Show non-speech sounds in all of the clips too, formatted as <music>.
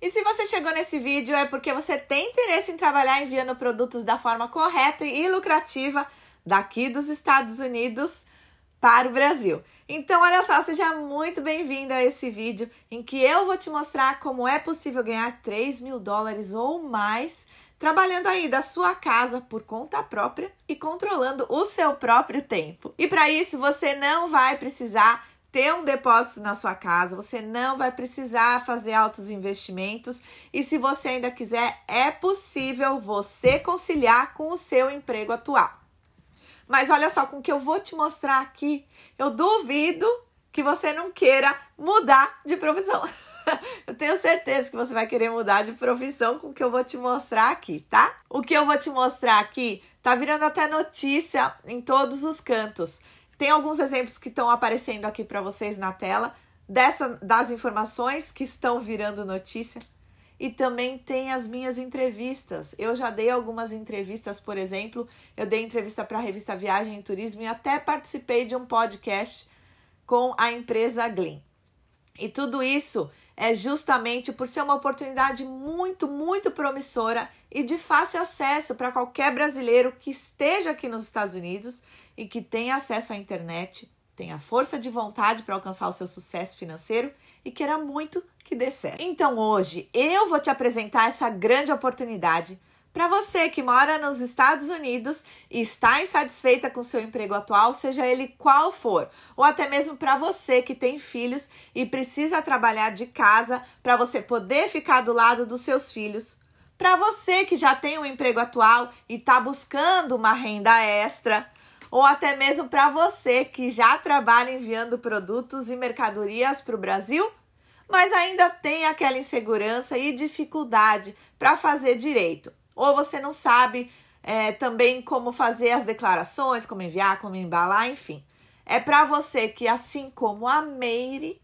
E se você chegou nesse vídeo é porque você tem interesse em trabalhar enviando produtos da forma correta e lucrativa daqui dos Estados Unidos para o Brasil. Então, olha só, seja muito bem-vindo a esse vídeo em que eu vou te mostrar como é possível ganhar 3 mil dólares ou mais trabalhando aí da sua casa por conta própria e controlando o seu próprio tempo. E para isso, você não vai precisar ter um depósito na sua casa, você não vai precisar fazer altos investimentos e se você ainda quiser, é possível você conciliar com o seu emprego atual. Mas olha só com o que eu vou te mostrar aqui, eu duvido que você não queira mudar de profissão. <laughs> eu tenho certeza que você vai querer mudar de profissão com o que eu vou te mostrar aqui, tá? O que eu vou te mostrar aqui tá virando até notícia em todos os cantos. Tem alguns exemplos que estão aparecendo aqui para vocês na tela dessa das informações que estão virando notícia. E também tem as minhas entrevistas. Eu já dei algumas entrevistas, por exemplo, eu dei entrevista para a revista Viagem e Turismo e até participei de um podcast com a empresa Glean. E tudo isso é justamente por ser uma oportunidade muito, muito promissora e de fácil acesso para qualquer brasileiro que esteja aqui nos Estados Unidos e que tem acesso à internet, tenha força de vontade para alcançar o seu sucesso financeiro e queira muito que dê certo. Então hoje eu vou te apresentar essa grande oportunidade para você que mora nos Estados Unidos e está insatisfeita com seu emprego atual, seja ele qual for, ou até mesmo para você que tem filhos e precisa trabalhar de casa para você poder ficar do lado dos seus filhos. Para você que já tem um emprego atual e está buscando uma renda extra, ou até mesmo para você que já trabalha enviando produtos e mercadorias para o Brasil, mas ainda tem aquela insegurança e dificuldade para fazer direito. Ou você não sabe é, também como fazer as declarações, como enviar, como embalar, enfim. É para você que, assim como a Meire,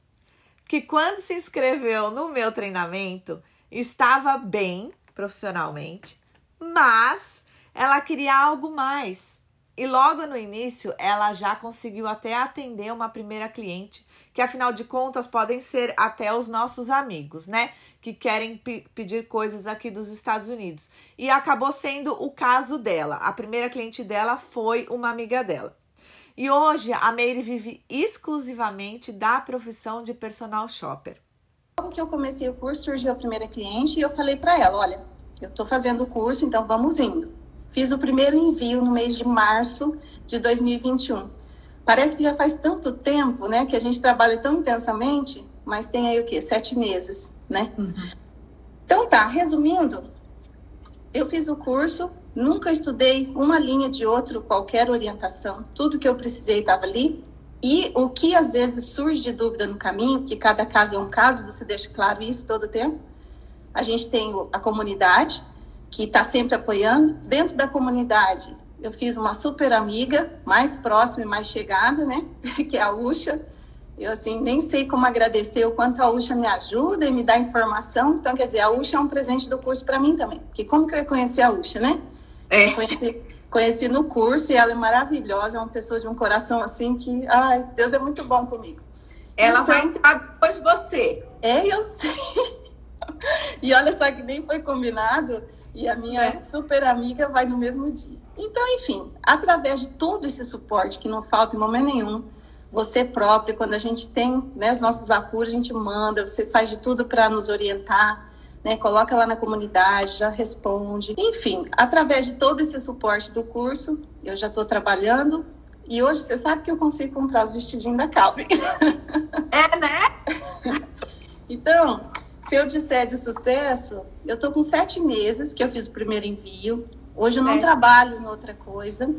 que quando se inscreveu no meu treinamento estava bem profissionalmente, mas ela queria algo mais. E logo no início, ela já conseguiu até atender uma primeira cliente, que afinal de contas podem ser até os nossos amigos, né? Que querem pedir coisas aqui dos Estados Unidos. E acabou sendo o caso dela. A primeira cliente dela foi uma amiga dela. E hoje a Meire vive exclusivamente da profissão de personal shopper. Como que eu comecei o curso, surgiu a primeira cliente e eu falei para ela: olha, eu estou fazendo o curso, então vamos indo. Fiz o primeiro envio no mês de março de 2021. Parece que já faz tanto tempo, né, que a gente trabalha tão intensamente, mas tem aí o quê? Sete meses, né? Uhum. Então tá, resumindo, eu fiz o curso, nunca estudei uma linha de outro, qualquer orientação, tudo que eu precisei estava ali. E o que às vezes surge de dúvida no caminho, que cada caso é um caso, você deixa claro isso todo o tempo. A gente tem a comunidade, que está sempre apoiando. Dentro da comunidade, eu fiz uma super amiga, mais próxima e mais chegada, né? <laughs> que é a Usha. Eu, assim, nem sei como agradecer o quanto a Usha me ajuda e me dá informação. Então, quer dizer, a Usha é um presente do curso para mim também. Porque como que eu ia conhecer a Usha, né? É. Conheci, conheci no curso e ela é maravilhosa, é uma pessoa de um coração, assim, que... Ai, Deus é muito bom comigo. Ela então, vai entrar depois de você. É, eu sei. <laughs> E olha só que nem foi combinado e a minha é. super amiga vai no mesmo dia. Então, enfim, através de todo esse suporte, que não falta em momento nenhum, você próprio, quando a gente tem né, os nossos apuros, a gente manda, você faz de tudo para nos orientar, né, coloca lá na comunidade, já responde. Enfim, através de todo esse suporte do curso, eu já estou trabalhando. E hoje você sabe que eu consigo comprar os vestidinhos da Calvin. <laughs> É, né? então, se eu disser de sucesso, eu estou com sete meses que eu fiz o primeiro envio. Hoje eu não é. trabalho em outra coisa.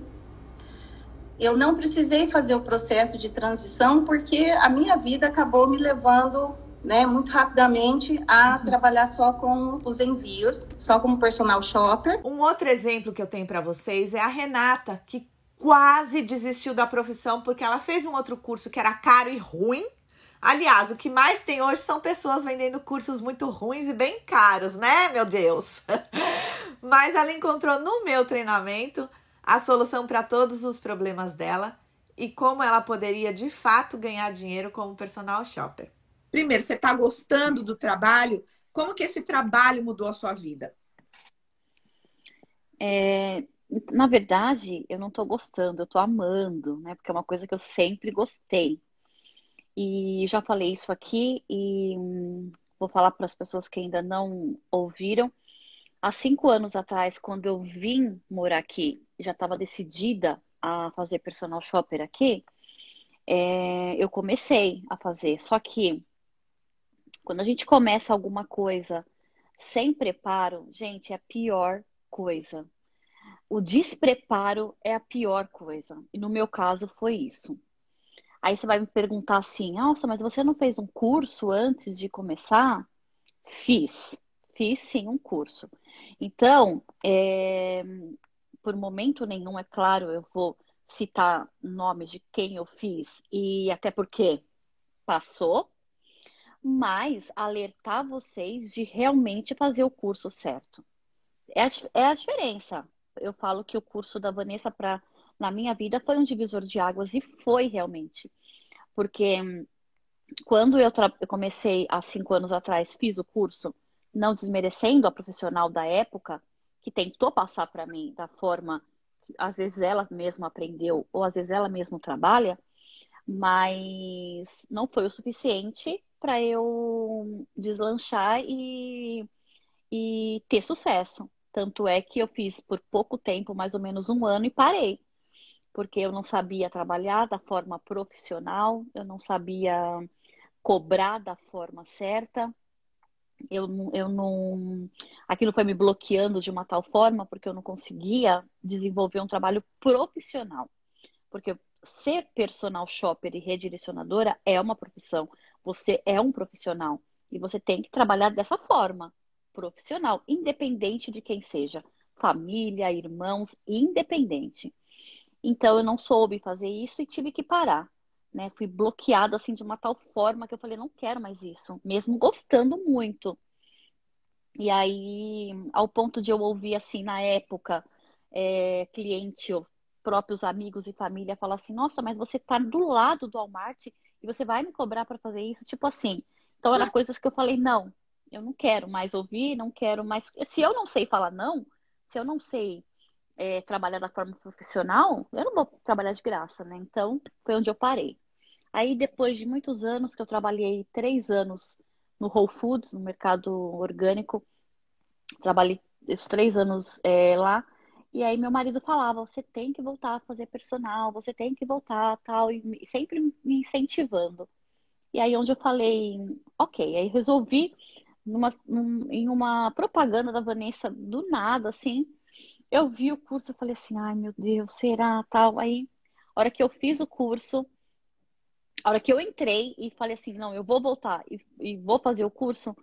Eu não precisei fazer o processo de transição porque a minha vida acabou me levando né, muito rapidamente a uhum. trabalhar só com os envios, só como personal shopper. Um outro exemplo que eu tenho para vocês é a Renata, que quase desistiu da profissão porque ela fez um outro curso que era caro e ruim Aliás, o que mais tem hoje são pessoas vendendo cursos muito ruins e bem caros, né, meu Deus? <laughs> Mas ela encontrou no meu treinamento a solução para todos os problemas dela e como ela poderia de fato ganhar dinheiro como personal shopper. Primeiro, você está gostando do trabalho? Como que esse trabalho mudou a sua vida? É, na verdade, eu não estou gostando, eu estou amando, né? Porque é uma coisa que eu sempre gostei. E já falei isso aqui e hum, vou falar para as pessoas que ainda não ouviram. Há cinco anos atrás, quando eu vim morar aqui, já estava decidida a fazer personal shopper aqui, é, eu comecei a fazer. Só que quando a gente começa alguma coisa sem preparo, gente, é a pior coisa. O despreparo é a pior coisa. E no meu caso foi isso. Aí você vai me perguntar assim: nossa, mas você não fez um curso antes de começar? Fiz. Fiz sim um curso. Então, é... por momento nenhum, é claro, eu vou citar nomes de quem eu fiz e até porque passou, mas alertar vocês de realmente fazer o curso certo. É a, é a diferença. Eu falo que o curso da Vanessa para na minha vida foi um divisor de águas e foi realmente. Porque hum, quando eu, eu comecei há cinco anos atrás, fiz o curso, não desmerecendo a profissional da época, que tentou passar para mim da forma que às vezes ela mesma aprendeu ou às vezes ela mesma trabalha, mas não foi o suficiente para eu hum, deslanchar e, e ter sucesso. Tanto é que eu fiz por pouco tempo, mais ou menos um ano, e parei porque eu não sabia trabalhar da forma profissional, eu não sabia cobrar da forma certa. Eu, eu não. Aquilo foi me bloqueando de uma tal forma porque eu não conseguia desenvolver um trabalho profissional. Porque ser personal shopper e redirecionadora é uma profissão. Você é um profissional. E você tem que trabalhar dessa forma, profissional, independente de quem seja. Família, irmãos, independente. Então eu não soube fazer isso e tive que parar. Né? Fui bloqueada assim de uma tal forma que eu falei, não quero mais isso, mesmo gostando muito. E aí, ao ponto de eu ouvir assim na época, é, cliente próprios amigos e família falar assim, nossa, mas você tá do lado do Walmart e você vai me cobrar para fazer isso, tipo assim. Então eram <laughs> coisas que eu falei, não, eu não quero mais ouvir, não quero mais. Se eu não sei falar não, se eu não sei é, trabalhar da forma profissional, eu não vou trabalhar de graça, né? Então, foi onde eu parei. Aí, depois de muitos anos, que eu trabalhei três anos no Whole Foods, no mercado orgânico, trabalhei esses três anos é, lá, e aí meu marido falava, você tem que voltar a fazer personal, você tem que voltar, tal, e sempre me incentivando. E aí onde eu falei, ok, aí resolvi numa, num, em uma propaganda da Vanessa do nada, assim, eu vi o curso, falei assim, ai meu Deus, será tal? Aí, a hora que eu fiz o curso, a hora que eu entrei e falei assim, não, eu vou voltar e, e vou fazer o curso,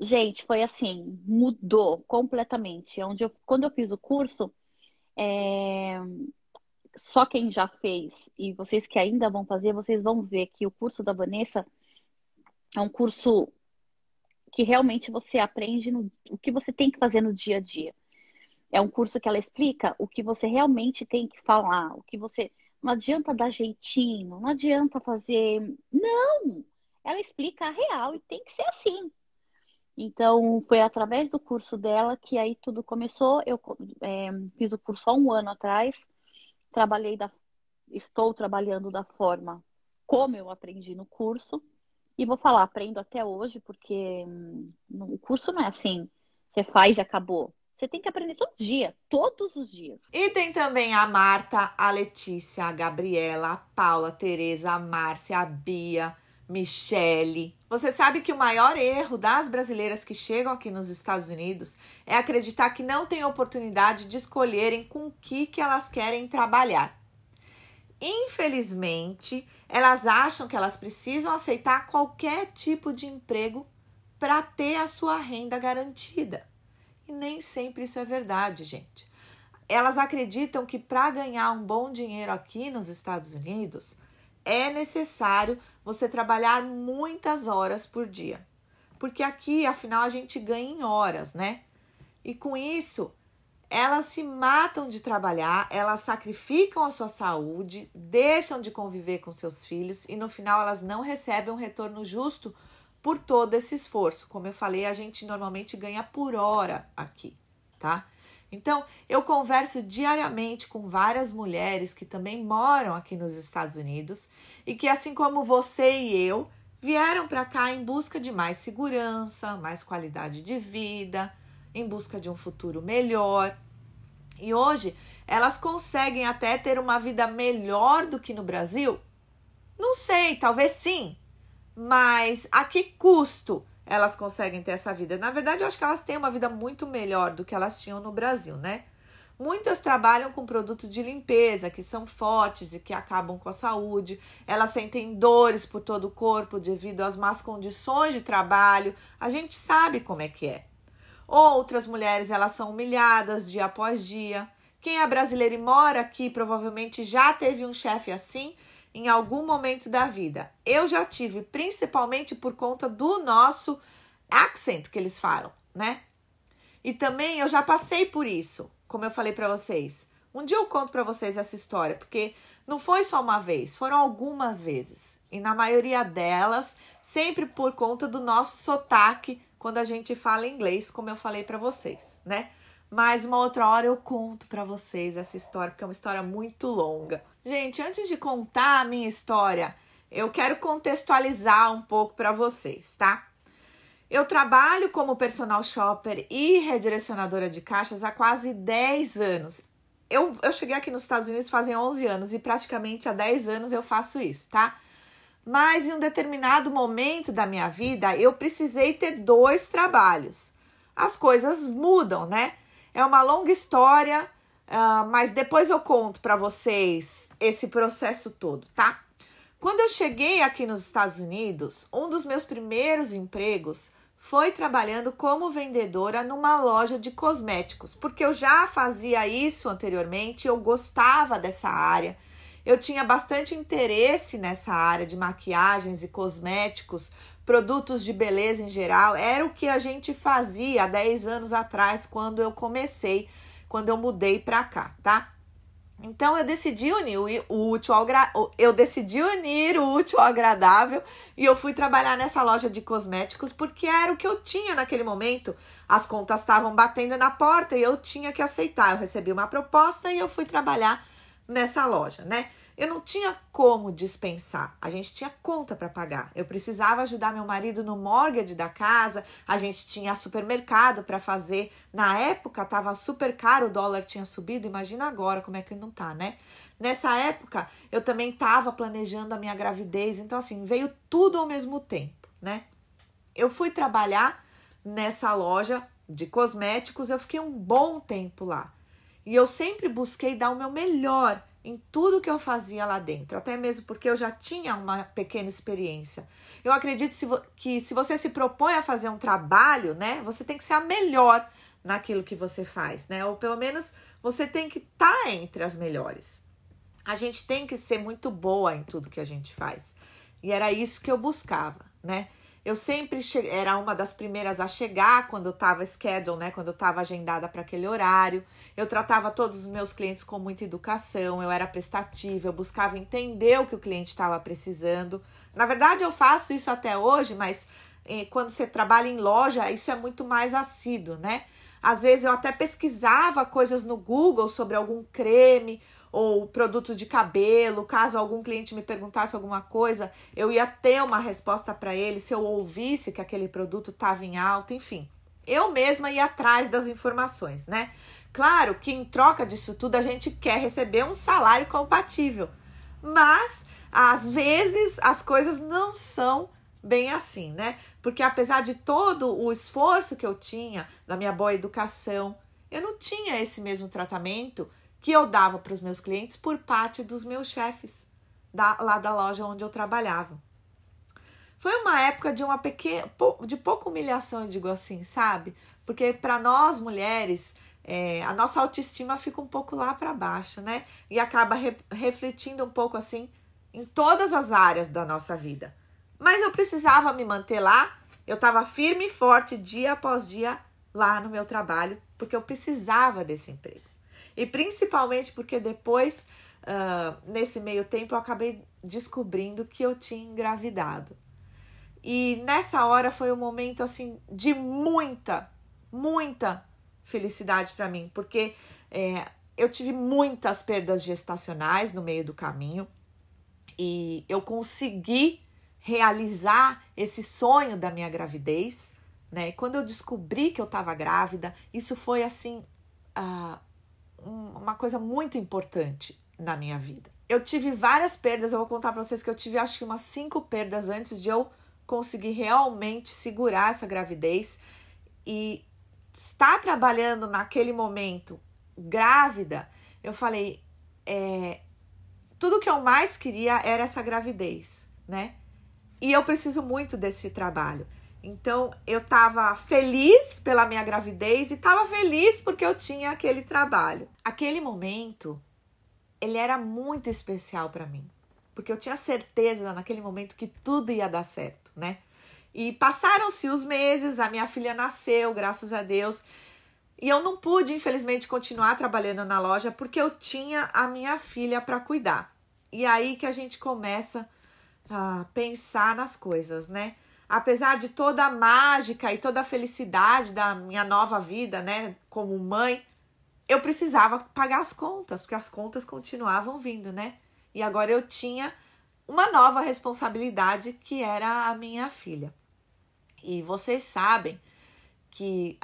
gente, foi assim, mudou completamente. É onde eu, quando eu fiz o curso, é... só quem já fez e vocês que ainda vão fazer, vocês vão ver que o curso da Vanessa é um curso que realmente você aprende no, o que você tem que fazer no dia a dia. É um curso que ela explica o que você realmente tem que falar, o que você. Não adianta dar jeitinho, não adianta fazer. Não! Ela explica a real e tem que ser assim. Então, foi através do curso dela que aí tudo começou. Eu é, fiz o curso há um ano atrás, trabalhei da. Estou trabalhando da forma como eu aprendi no curso. E vou falar, aprendo até hoje, porque hum, o curso não é assim, você faz e acabou. Você tem que aprender todo dia, todos os dias. E tem também a Marta, a Letícia, a Gabriela, a Paula, a Tereza, a Márcia, a Bia, Michele. Você sabe que o maior erro das brasileiras que chegam aqui nos Estados Unidos é acreditar que não tem oportunidade de escolherem com o que, que elas querem trabalhar. Infelizmente, elas acham que elas precisam aceitar qualquer tipo de emprego para ter a sua renda garantida. E nem sempre isso é verdade, gente. Elas acreditam que para ganhar um bom dinheiro aqui nos Estados Unidos é necessário você trabalhar muitas horas por dia. Porque aqui, afinal, a gente ganha em horas, né? E com isso, elas se matam de trabalhar, elas sacrificam a sua saúde, deixam de conviver com seus filhos e no final elas não recebem um retorno justo por todo esse esforço. Como eu falei, a gente normalmente ganha por hora aqui, tá? Então, eu converso diariamente com várias mulheres que também moram aqui nos Estados Unidos e que, assim como você e eu, vieram para cá em busca de mais segurança, mais qualidade de vida, em busca de um futuro melhor. E hoje elas conseguem até ter uma vida melhor do que no Brasil? Não sei, talvez sim, mas a que custo elas conseguem ter essa vida? Na verdade, eu acho que elas têm uma vida muito melhor do que elas tinham no Brasil, né? Muitas trabalham com produtos de limpeza que são fortes e que acabam com a saúde. Elas sentem dores por todo o corpo devido às más condições de trabalho. A gente sabe como é que é. Outras mulheres elas são humilhadas dia após dia. Quem é brasileiro e mora aqui provavelmente já teve um chefe assim em algum momento da vida. Eu já tive, principalmente por conta do nosso accent que eles falam, né? E também eu já passei por isso, como eu falei para vocês. Um dia eu conto para vocês essa história, porque não foi só uma vez, foram algumas vezes. E na maioria delas, sempre por conta do nosso sotaque quando a gente fala inglês, como eu falei para vocês, né? Mas uma outra hora eu conto para vocês essa história, porque é uma história muito longa. Gente, antes de contar a minha história, eu quero contextualizar um pouco para vocês, tá? Eu trabalho como personal shopper e redirecionadora de caixas há quase 10 anos. Eu, eu cheguei aqui nos Estados Unidos fazem 11 anos e praticamente há 10 anos eu faço isso, tá? Mas em um determinado momento da minha vida, eu precisei ter dois trabalhos. As coisas mudam, né? É uma longa história, uh, mas depois eu conto para vocês esse processo todo, tá? Quando eu cheguei aqui nos Estados Unidos, um dos meus primeiros empregos foi trabalhando como vendedora numa loja de cosméticos, porque eu já fazia isso anteriormente, eu gostava dessa área, eu tinha bastante interesse nessa área de maquiagens e cosméticos, produtos de beleza em geral. Era o que a gente fazia há 10 anos atrás, quando eu comecei, quando eu mudei para cá, tá? Então eu decidi unir o útil ao gra... eu decidi unir o útil ao agradável e eu fui trabalhar nessa loja de cosméticos porque era o que eu tinha naquele momento. As contas estavam batendo na porta e eu tinha que aceitar. Eu recebi uma proposta e eu fui trabalhar nessa loja, né? Eu não tinha como dispensar, a gente tinha conta para pagar. Eu precisava ajudar meu marido no mortgage da casa, a gente tinha supermercado para fazer. Na época tava super caro, o dólar tinha subido, imagina agora como é que não tá, né? Nessa época eu também tava planejando a minha gravidez, então assim, veio tudo ao mesmo tempo, né? Eu fui trabalhar nessa loja de cosméticos, eu fiquei um bom tempo lá. E eu sempre busquei dar o meu melhor em tudo que eu fazia lá dentro, até mesmo porque eu já tinha uma pequena experiência. Eu acredito que se você se propõe a fazer um trabalho, né, você tem que ser a melhor naquilo que você faz, né? Ou pelo menos você tem que estar tá entre as melhores. A gente tem que ser muito boa em tudo que a gente faz. E era isso que eu buscava, né? Eu sempre che... era uma das primeiras a chegar quando eu estava schedule, né? Quando eu estava agendada para aquele horário. Eu tratava todos os meus clientes com muita educação, eu era prestativa, eu buscava entender o que o cliente estava precisando. Na verdade, eu faço isso até hoje, mas eh, quando você trabalha em loja, isso é muito mais assíduo, né? Às vezes eu até pesquisava coisas no Google sobre algum creme, ou produto de cabelo, caso algum cliente me perguntasse alguma coisa, eu ia ter uma resposta para ele se eu ouvisse que aquele produto estava em alta, enfim. Eu mesma ia atrás das informações, né? Claro que em troca disso tudo a gente quer receber um salário compatível, mas às vezes as coisas não são bem assim, né? Porque apesar de todo o esforço que eu tinha da minha boa educação, eu não tinha esse mesmo tratamento que eu dava para os meus clientes por parte dos meus chefes da, lá da loja onde eu trabalhava. Foi uma época de uma pequena, de pouca humilhação, eu digo assim, sabe? Porque para nós mulheres, é, a nossa autoestima fica um pouco lá para baixo, né? E acaba re, refletindo um pouco assim em todas as áreas da nossa vida. Mas eu precisava me manter lá, eu estava firme e forte dia após dia lá no meu trabalho, porque eu precisava desse emprego. E principalmente porque depois, uh, nesse meio tempo, eu acabei descobrindo que eu tinha engravidado. E nessa hora foi um momento assim de muita, muita felicidade para mim, porque é, eu tive muitas perdas gestacionais no meio do caminho e eu consegui realizar esse sonho da minha gravidez, né? E quando eu descobri que eu estava grávida, isso foi assim uh, um, uma coisa muito importante na minha vida. Eu tive várias perdas, eu vou contar para vocês que eu tive acho que umas cinco perdas antes de eu conseguir realmente segurar essa gravidez e estar trabalhando naquele momento grávida. Eu falei, é, tudo que eu mais queria era essa gravidez, né? E eu preciso muito desse trabalho. Então eu estava feliz pela minha gravidez e estava feliz porque eu tinha aquele trabalho. Aquele momento ele era muito especial para mim, porque eu tinha certeza naquele momento que tudo ia dar certo, né? E passaram-se os meses, a minha filha nasceu, graças a Deus. E eu não pude, infelizmente, continuar trabalhando na loja porque eu tinha a minha filha para cuidar. E aí que a gente começa a pensar nas coisas, né? apesar de toda a mágica e toda a felicidade da minha nova vida, né, como mãe, eu precisava pagar as contas, porque as contas continuavam vindo, né? E agora eu tinha uma nova responsabilidade que era a minha filha. E vocês sabem que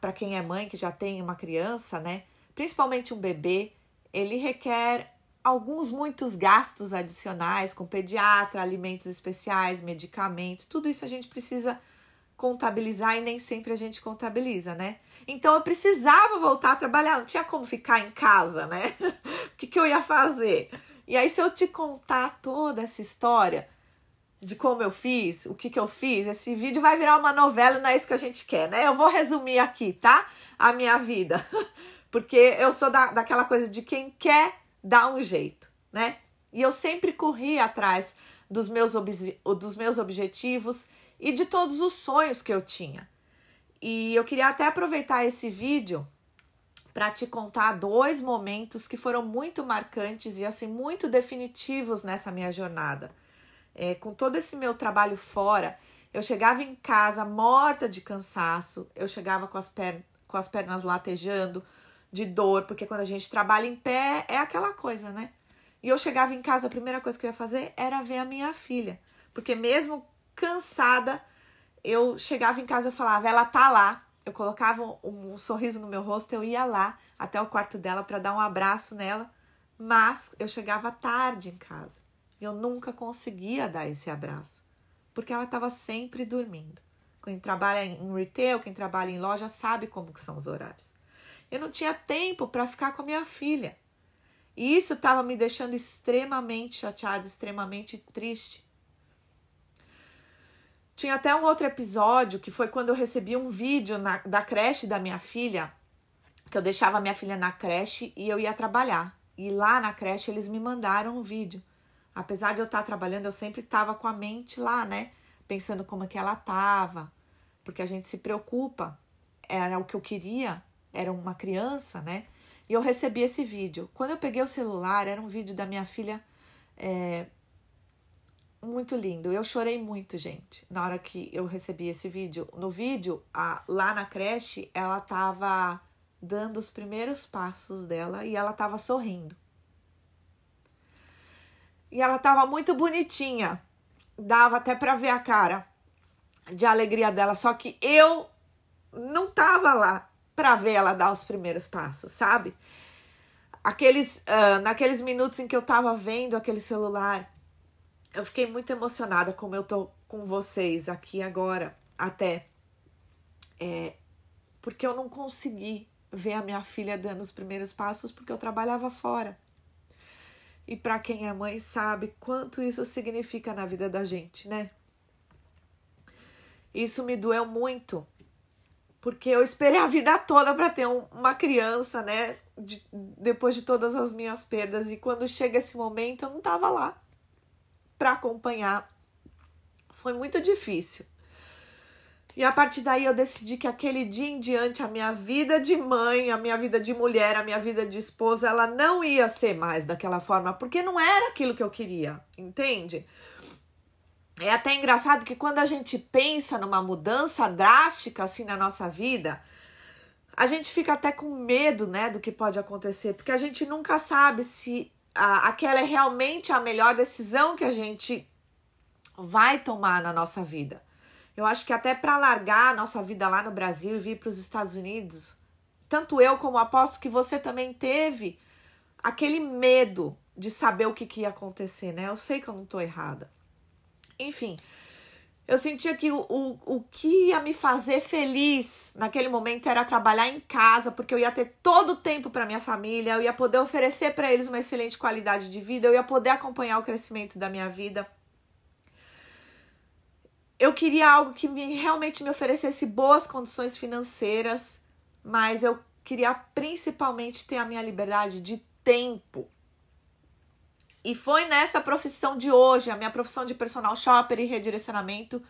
para quem é mãe que já tem uma criança, né, principalmente um bebê, ele requer alguns muitos gastos adicionais com pediatra, alimentos especiais, medicamentos, tudo isso a gente precisa contabilizar e nem sempre a gente contabiliza, né? Então eu precisava voltar a trabalhar, não tinha como ficar em casa, né? <laughs> o que, que eu ia fazer? E aí, se eu te contar toda essa história de como eu fiz, o que, que eu fiz, esse vídeo vai virar uma novela, não é isso que a gente quer, né? Eu vou resumir aqui, tá? A minha vida. <laughs> Porque eu sou da, daquela coisa de quem quer dá um jeito, né? E eu sempre corri atrás dos meus, dos meus objetivos e de todos os sonhos que eu tinha. E eu queria até aproveitar esse vídeo para te contar dois momentos que foram muito marcantes e assim muito definitivos nessa minha jornada. É, com todo esse meu trabalho fora, eu chegava em casa morta de cansaço, eu chegava com as, per com as pernas latejando, de dor, porque quando a gente trabalha em pé é aquela coisa, né? E eu chegava em casa, a primeira coisa que eu ia fazer era ver a minha filha, porque mesmo cansada, eu chegava em casa e falava, ela tá lá. Eu colocava um, um sorriso no meu rosto, eu ia lá até o quarto dela para dar um abraço nela, mas eu chegava tarde em casa. Eu nunca conseguia dar esse abraço, porque ela estava sempre dormindo. Quem trabalha em retail, quem trabalha em loja, sabe como que são os horários. Eu não tinha tempo para ficar com a minha filha. E isso estava me deixando extremamente chateada, extremamente triste. Tinha até um outro episódio que foi quando eu recebi um vídeo na, da creche da minha filha, que eu deixava minha filha na creche e eu ia trabalhar. E lá na creche eles me mandaram um vídeo. Apesar de eu estar trabalhando, eu sempre estava com a mente lá, né? Pensando como é que ela estava, porque a gente se preocupa. Era o que eu queria, era uma criança, né? E eu recebi esse vídeo. Quando eu peguei o celular, era um vídeo da minha filha é, muito lindo. Eu chorei muito, gente, na hora que eu recebi esse vídeo. No vídeo, a, lá na creche, ela tava dando os primeiros passos dela e ela tava sorrindo. E ela tava muito bonitinha. Dava até para ver a cara de alegria dela, só que eu não tava lá para ver ela dar os primeiros passos, sabe? Aqueles, uh, naqueles minutos em que eu tava vendo aquele celular, eu fiquei muito emocionada como eu tô com vocês aqui agora, até. É, porque eu não consegui ver a minha filha dando os primeiros passos porque eu trabalhava fora. E para quem é mãe sabe quanto isso significa na vida da gente, né? Isso me doeu muito, porque eu esperei a vida toda para ter um, uma criança, né? De, depois de todas as minhas perdas. E quando chega esse momento, eu não tava lá para acompanhar. Foi muito difícil. E a partir daí eu decidi que aquele dia em diante a minha vida de mãe, a minha vida de mulher, a minha vida de esposa, ela não ia ser mais daquela forma, porque não era aquilo que eu queria, entende? É até engraçado que quando a gente pensa numa mudança drástica assim na nossa vida, a gente fica até com medo, né, do que pode acontecer, porque a gente nunca sabe se a, aquela é realmente a melhor decisão que a gente vai tomar na nossa vida. Eu acho que até para largar a nossa vida lá no Brasil e vir para os Estados Unidos, tanto eu como aposto que você também teve aquele medo de saber o que, que ia acontecer, né? Eu sei que eu não estou errada. Enfim, eu sentia que o, o, o que ia me fazer feliz naquele momento era trabalhar em casa, porque eu ia ter todo o tempo para minha família, eu ia poder oferecer para eles uma excelente qualidade de vida, eu ia poder acompanhar o crescimento da minha vida. Eu queria algo que me, realmente me oferecesse boas condições financeiras, mas eu queria principalmente ter a minha liberdade de tempo. E foi nessa profissão de hoje, a minha profissão de personal shopper e redirecionamento,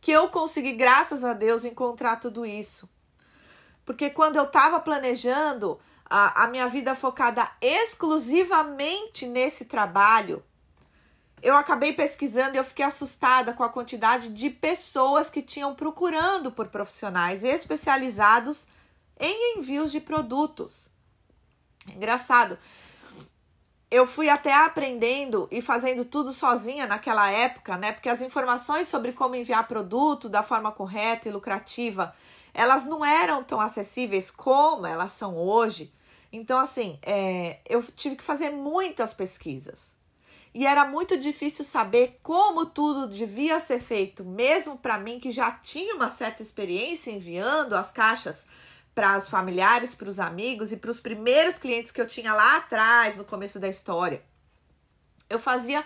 que eu consegui, graças a Deus, encontrar tudo isso. Porque quando eu estava planejando a, a minha vida focada exclusivamente nesse trabalho, eu acabei pesquisando e eu fiquei assustada com a quantidade de pessoas que tinham procurando por profissionais especializados em envios de produtos. Engraçado eu fui até aprendendo e fazendo tudo sozinha naquela época, né? Porque as informações sobre como enviar produto da forma correta e lucrativa, elas não eram tão acessíveis como elas são hoje. Então, assim, é, eu tive que fazer muitas pesquisas. E era muito difícil saber como tudo devia ser feito, mesmo para mim que já tinha uma certa experiência enviando as caixas para os familiares, para os amigos e para os primeiros clientes que eu tinha lá atrás, no começo da história. Eu fazia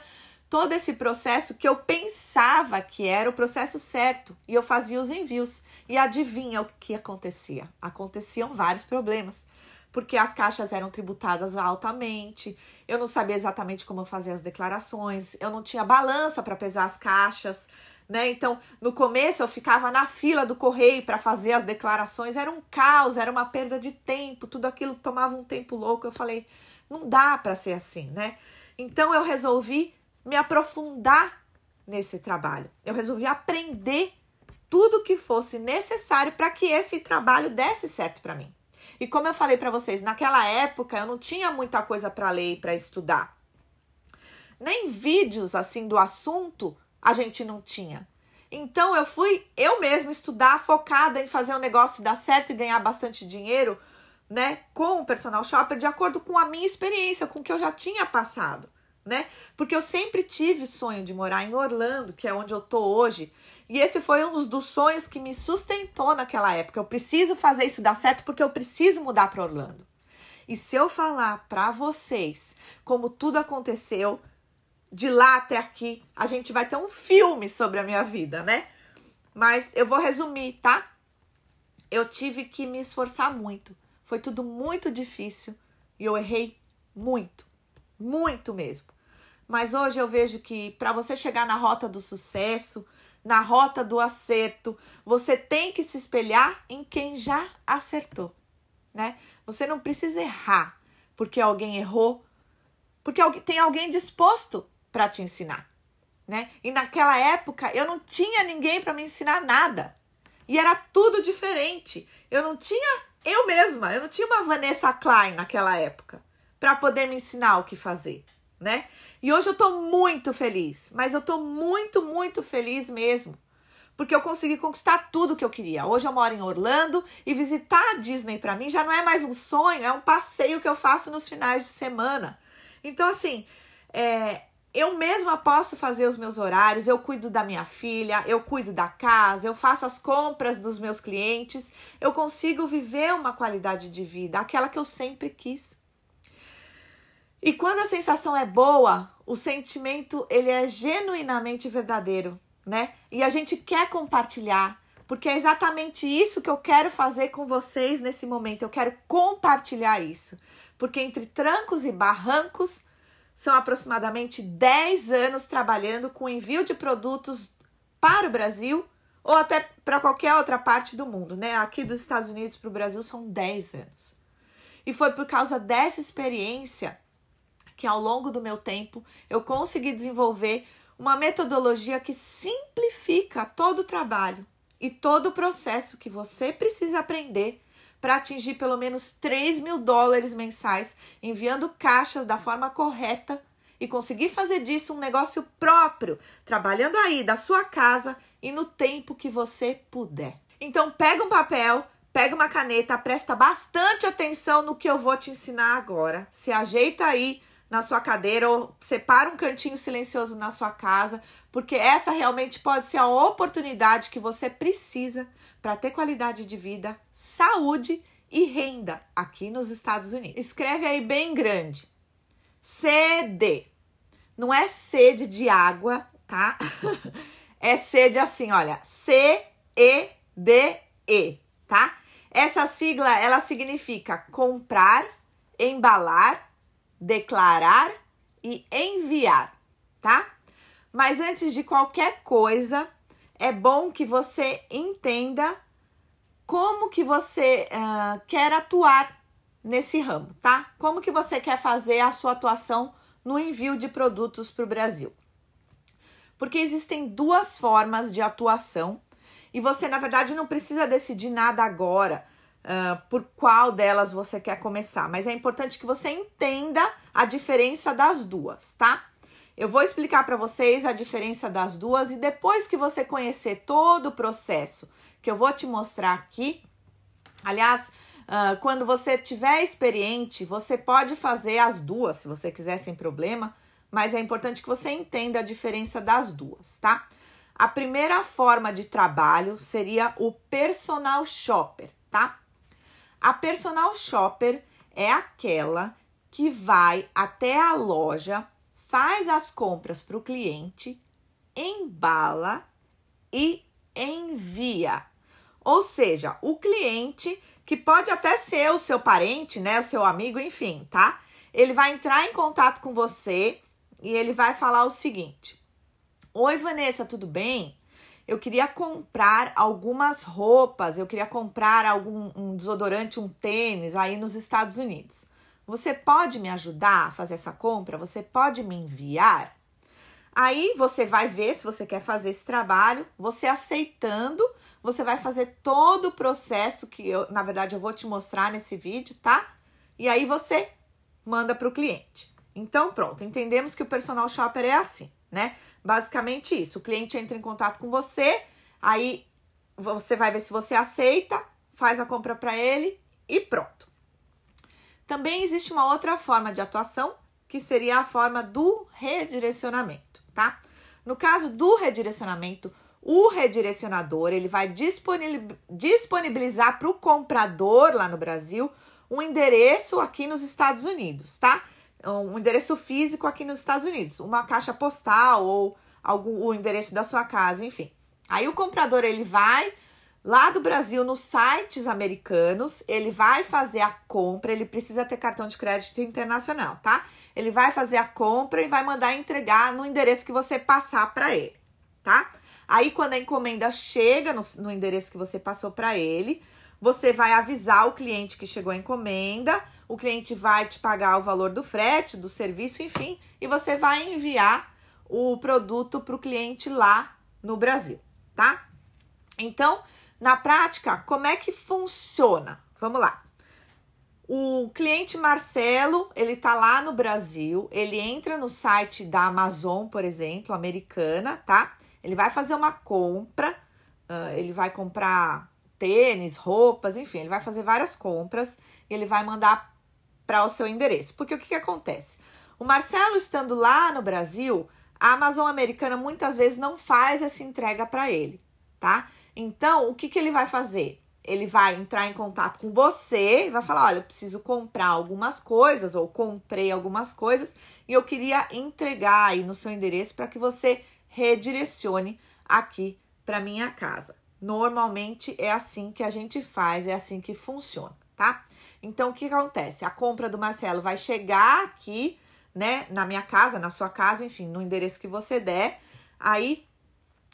todo esse processo que eu pensava que era o processo certo e eu fazia os envios. E adivinha o que acontecia? Aconteciam vários problemas, porque as caixas eram tributadas altamente, eu não sabia exatamente como fazer as declarações, eu não tinha balança para pesar as caixas, né? Então, no começo eu ficava na fila do correio para fazer as declarações, era um caos, era uma perda de tempo, tudo aquilo tomava um tempo louco. Eu falei, não dá para ser assim, né? Então eu resolvi me aprofundar nesse trabalho. Eu resolvi aprender tudo que fosse necessário para que esse trabalho desse certo para mim. E como eu falei para vocês, naquela época eu não tinha muita coisa para ler e para estudar. Nem vídeos assim do assunto a gente não tinha. Então eu fui eu mesma estudar, focada em fazer o um negócio dar certo e ganhar bastante dinheiro, né, com o personal shopper de acordo com a minha experiência, com o que eu já tinha passado, né? Porque eu sempre tive sonho de morar em Orlando, que é onde eu tô hoje. E esse foi um dos, dos sonhos que me sustentou naquela época. Eu preciso fazer isso dar certo porque eu preciso mudar para Orlando. E se eu falar para vocês como tudo aconteceu, de lá até aqui, a gente vai ter um filme sobre a minha vida, né? Mas eu vou resumir, tá? Eu tive que me esforçar muito. Foi tudo muito difícil e eu errei muito, muito mesmo. Mas hoje eu vejo que para você chegar na rota do sucesso, na rota do acerto, você tem que se espelhar em quem já acertou, né? Você não precisa errar porque alguém errou, porque tem alguém disposto para te ensinar, né? E naquela época eu não tinha ninguém para me ensinar nada. E era tudo diferente. Eu não tinha eu mesma, eu não tinha uma Vanessa Klein naquela época para poder me ensinar o que fazer, né? E hoje eu tô muito feliz, mas eu tô muito, muito feliz mesmo porque eu consegui conquistar tudo que eu queria. Hoje eu moro em Orlando e visitar a Disney para mim já não é mais um sonho, é um passeio que eu faço nos finais de semana. Então, assim, é, eu mesma posso fazer os meus horários, eu cuido da minha filha, eu cuido da casa, eu faço as compras dos meus clientes, eu consigo viver uma qualidade de vida, aquela que eu sempre quis. E quando a sensação é boa, o sentimento ele é genuinamente verdadeiro, né? E a gente quer compartilhar, porque é exatamente isso que eu quero fazer com vocês nesse momento. Eu quero compartilhar isso, porque entre trancos e barrancos são aproximadamente 10 anos trabalhando com envio de produtos para o Brasil ou até para qualquer outra parte do mundo, né? Aqui dos Estados Unidos para o Brasil são 10 anos. E foi por causa dessa experiência que ao longo do meu tempo eu consegui desenvolver uma metodologia que simplifica todo o trabalho e todo o processo que você precisa aprender para atingir pelo menos 3 mil dólares mensais, enviando caixas da forma correta e conseguir fazer disso um negócio próprio, trabalhando aí da sua casa e no tempo que você puder. Então pega um papel, pega uma caneta, presta bastante atenção no que eu vou te ensinar agora. Se ajeita aí na sua cadeira ou separa um cantinho silencioso na sua casa, porque essa realmente pode ser a oportunidade que você precisa para ter qualidade de vida, saúde e renda aqui nos Estados Unidos. Escreve aí bem grande. CD. Não é sede de água, tá? <laughs> é sede assim, olha, C E D E, tá? Essa sigla, ela significa comprar, embalar, declarar e enviar, tá? Mas antes de qualquer coisa, é bom que você entenda como que você uh, quer atuar nesse ramo, tá? Como que você quer fazer a sua atuação no envio de produtos para o Brasil. Porque existem duas formas de atuação e você, na verdade, não precisa decidir nada agora uh, por qual delas você quer começar, mas é importante que você entenda a diferença das duas, tá? Eu vou explicar para vocês a diferença das duas e depois que você conhecer todo o processo que eu vou te mostrar aqui, aliás, uh, quando você tiver experiente, você pode fazer as duas, se você quiser, sem problema, mas é importante que você entenda a diferença das duas, tá? A primeira forma de trabalho seria o personal shopper, tá? A personal shopper é aquela que vai até a loja faz as compras para o cliente, embala e envia. Ou seja, o cliente, que pode até ser o seu parente, né, o seu amigo, enfim, tá? Ele vai entrar em contato com você e ele vai falar o seguinte: Oi, Vanessa, tudo bem? Eu queria comprar algumas roupas, eu queria comprar algum um desodorante, um tênis aí nos Estados Unidos. Você pode me ajudar a fazer essa compra? Você pode me enviar? Aí você vai ver se você quer fazer esse trabalho, você aceitando, você vai fazer todo o processo que eu, na verdade, eu vou te mostrar nesse vídeo, tá? E aí você manda para o cliente. Então, pronto, entendemos que o personal shopper é assim, né? Basicamente isso. O cliente entra em contato com você, aí você vai ver se você aceita, faz a compra para ele e pronto. Também existe uma outra forma de atuação, que seria a forma do redirecionamento, tá? No caso do redirecionamento, o redirecionador ele vai disponibilizar para o comprador lá no Brasil um endereço aqui nos Estados Unidos, tá? Um endereço físico aqui nos Estados Unidos, uma caixa postal ou algum, o endereço da sua casa, enfim. Aí o comprador ele vai lá do Brasil nos sites americanos, ele vai fazer a compra, ele precisa ter cartão de crédito internacional, tá? Ele vai fazer a compra e vai mandar entregar no endereço que você passar para ele, tá? Aí quando a encomenda chega no, no endereço que você passou para ele, você vai avisar o cliente que chegou a encomenda, o cliente vai te pagar o valor do frete, do serviço, enfim, e você vai enviar o produto para o cliente lá no Brasil, tá? Então, na prática, como é que funciona? Vamos lá. O cliente Marcelo, ele tá lá no Brasil, ele entra no site da Amazon, por exemplo, americana, tá? Ele vai fazer uma compra, ah, ele vai comprar tênis, roupas, enfim, ele vai fazer várias compras e ele vai mandar para o seu endereço. Porque o que, que acontece? O Marcelo estando lá no Brasil, a Amazon americana muitas vezes não faz essa entrega para ele, tá? Então, o que, que ele vai fazer? Ele vai entrar em contato com você e vai falar: olha, eu preciso comprar algumas coisas, ou comprei algumas coisas, e eu queria entregar aí no seu endereço para que você redirecione aqui para minha casa. Normalmente é assim que a gente faz, é assim que funciona, tá? Então o que acontece? A compra do Marcelo vai chegar aqui, né, na minha casa, na sua casa, enfim, no endereço que você der. Aí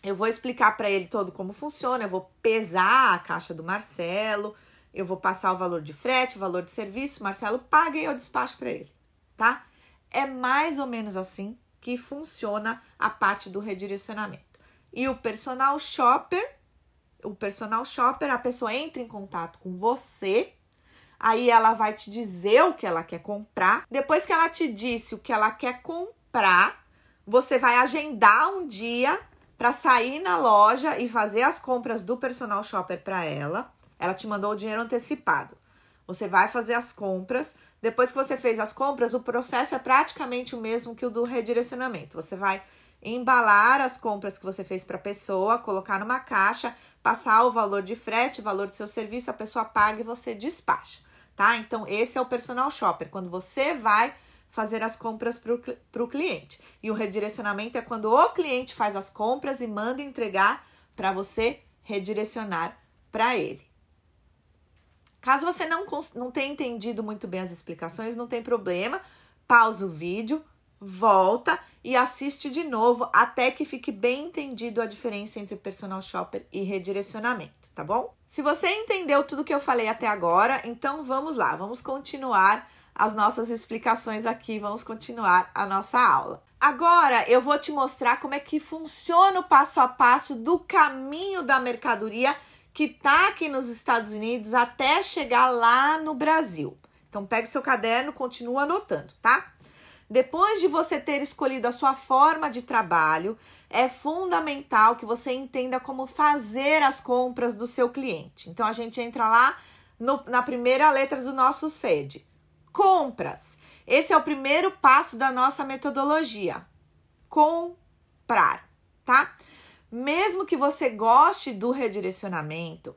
eu vou explicar para ele todo como funciona, eu vou pesar a caixa do Marcelo, eu vou passar o valor de frete, o valor de serviço, Marcelo paga e eu despacho para ele, tá? É mais ou menos assim que funciona a parte do redirecionamento. E o personal shopper, o personal shopper, a pessoa entra em contato com você, aí ela vai te dizer o que ela quer comprar. Depois que ela te disse o que ela quer comprar, você vai agendar um dia para sair na loja e fazer as compras do personal shopper para ela. Ela te mandou o dinheiro antecipado. Você vai fazer as compras. Depois que você fez as compras, o processo é praticamente o mesmo que o do redirecionamento. Você vai embalar as compras que você fez para a pessoa, colocar numa caixa, passar o valor de frete, o valor do seu serviço, a pessoa paga e você despacha, tá? Então, esse é o personal shopper. Quando você vai fazer as compras para o cliente. E o redirecionamento é quando o cliente faz as compras e manda entregar para você redirecionar para ele. Caso você não, não tenha entendido muito bem as explicações, não tem problema, pausa o vídeo, volta e assiste de novo até que fique bem entendido a diferença entre personal shopper e redirecionamento, tá bom? Se você entendeu tudo que eu falei até agora, então vamos lá, vamos continuar as nossas explicações aqui. Vamos continuar a nossa aula. Agora eu vou te mostrar como é que funciona o passo a passo do caminho da mercadoria que está aqui nos Estados Unidos até chegar lá no Brasil. Então pega o seu caderno, continua anotando, tá? Depois de você ter escolhido a sua forma de trabalho, é fundamental que você entenda como fazer as compras do seu cliente. Então a gente entra lá no, na primeira letra do nosso sede. Compras. Esse é o primeiro passo da nossa metodologia. Comprar, tá? Mesmo que você goste do redirecionamento,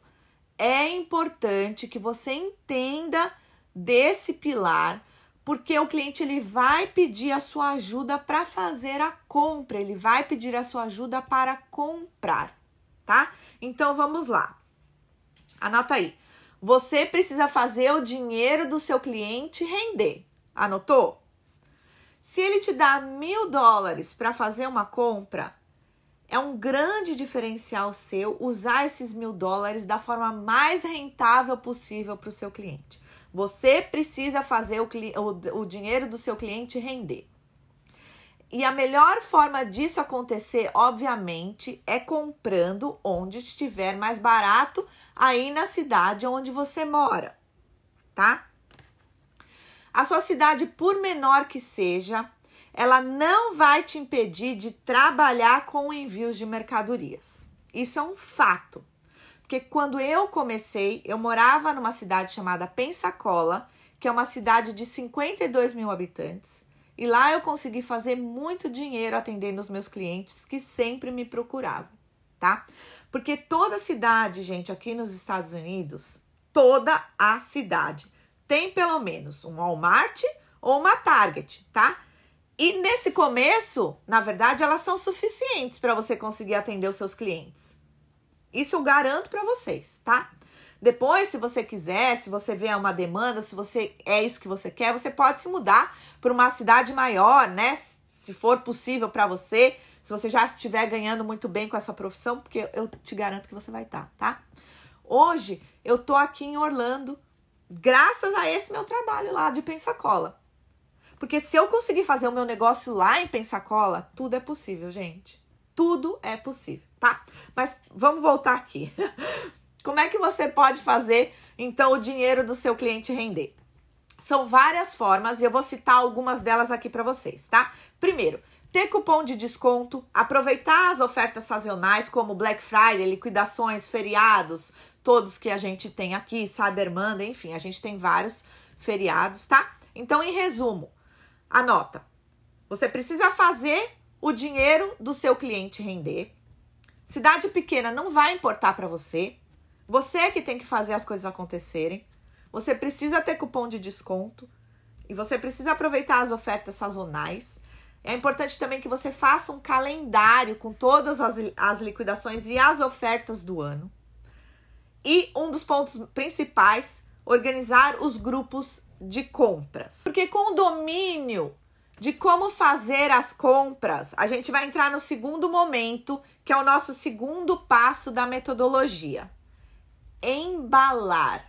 é importante que você entenda desse pilar, porque o cliente ele vai pedir a sua ajuda para fazer a compra, ele vai pedir a sua ajuda para comprar, tá? Então vamos lá. Anota aí. Você precisa fazer o dinheiro do seu cliente render. Anotou? Se ele te dá mil dólares para fazer uma compra, é um grande diferencial seu usar esses mil dólares da forma mais rentável possível para o seu cliente. Você precisa fazer o, o, o, dinheiro do seu cliente render. E a melhor forma disso acontecer, obviamente, é comprando onde estiver mais barato aí na cidade onde você mora, tá? A sua cidade, por menor que seja, ela não vai te impedir de trabalhar com envios de mercadorias. Isso é um fato. Porque quando eu comecei, eu morava numa cidade chamada Pensacola, que é uma cidade de 52 mil habitantes. E lá eu consegui fazer muito dinheiro atendendo os meus clientes que sempre me procuravam, tá? Porque toda cidade, gente, aqui nos Estados Unidos, toda a cidade tem pelo menos um Walmart ou uma Target, tá? E nesse começo, na verdade, elas são suficientes para você conseguir atender os seus clientes. Isso eu garanto para vocês, tá? Depois, se você quiser, se você vê uma demanda, se você é isso que você quer, você pode se mudar para uma cidade maior, né? Se for possível para você, se você já estiver ganhando muito bem com essa profissão, porque eu te garanto que você vai estar, tá, tá? Hoje eu tô aqui em Orlando graças a esse meu trabalho lá de Pensacola. Porque se eu conseguir fazer o meu negócio lá em Pensacola, tudo é possível, gente. Tudo é possível, tá? Mas vamos voltar aqui. <laughs> Como é que você pode fazer então o dinheiro do seu cliente render? São várias formas e eu vou citar algumas delas aqui para vocês, tá? Primeiro, ter cupom de desconto, aproveitar as ofertas sazonais como Black Friday, liquidações, feriados, todos que a gente tem aqui, Cyber Monday, enfim, a gente tem vários feriados, tá? Então, em resumo, anota. Você precisa fazer o dinheiro do seu cliente render. Cidade pequena não vai importar para você. Você é que tem que fazer as coisas acontecerem. Você precisa ter cupom de desconto e você precisa aproveitar as ofertas sazonais é importante também que você faça um calendário com todas as, as liquidações e as ofertas do ano. E um dos pontos principais, organizar os grupos de compras. Porque com o domínio de como fazer as compras, a gente vai entrar no segundo momento, que é o nosso segundo passo da metodologia: embalar.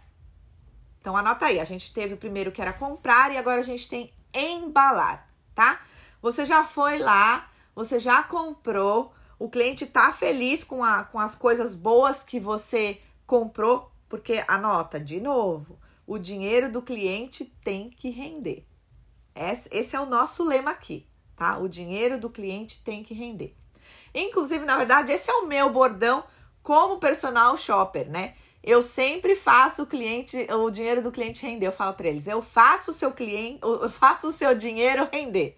Então anota aí, a gente teve o primeiro que era comprar e agora a gente tem embalar, tá? Você já foi lá, você já comprou, o cliente está feliz com, a, com as coisas boas que você comprou, porque anota de novo, o dinheiro do cliente tem que render. Esse é o nosso lema aqui, tá? O dinheiro do cliente tem que render. Inclusive, na verdade, esse é o meu bordão como personal shopper, né? Eu sempre faço o cliente, o dinheiro do cliente render. Eu falo para eles, eu faço o seu cliente, eu faço o seu dinheiro render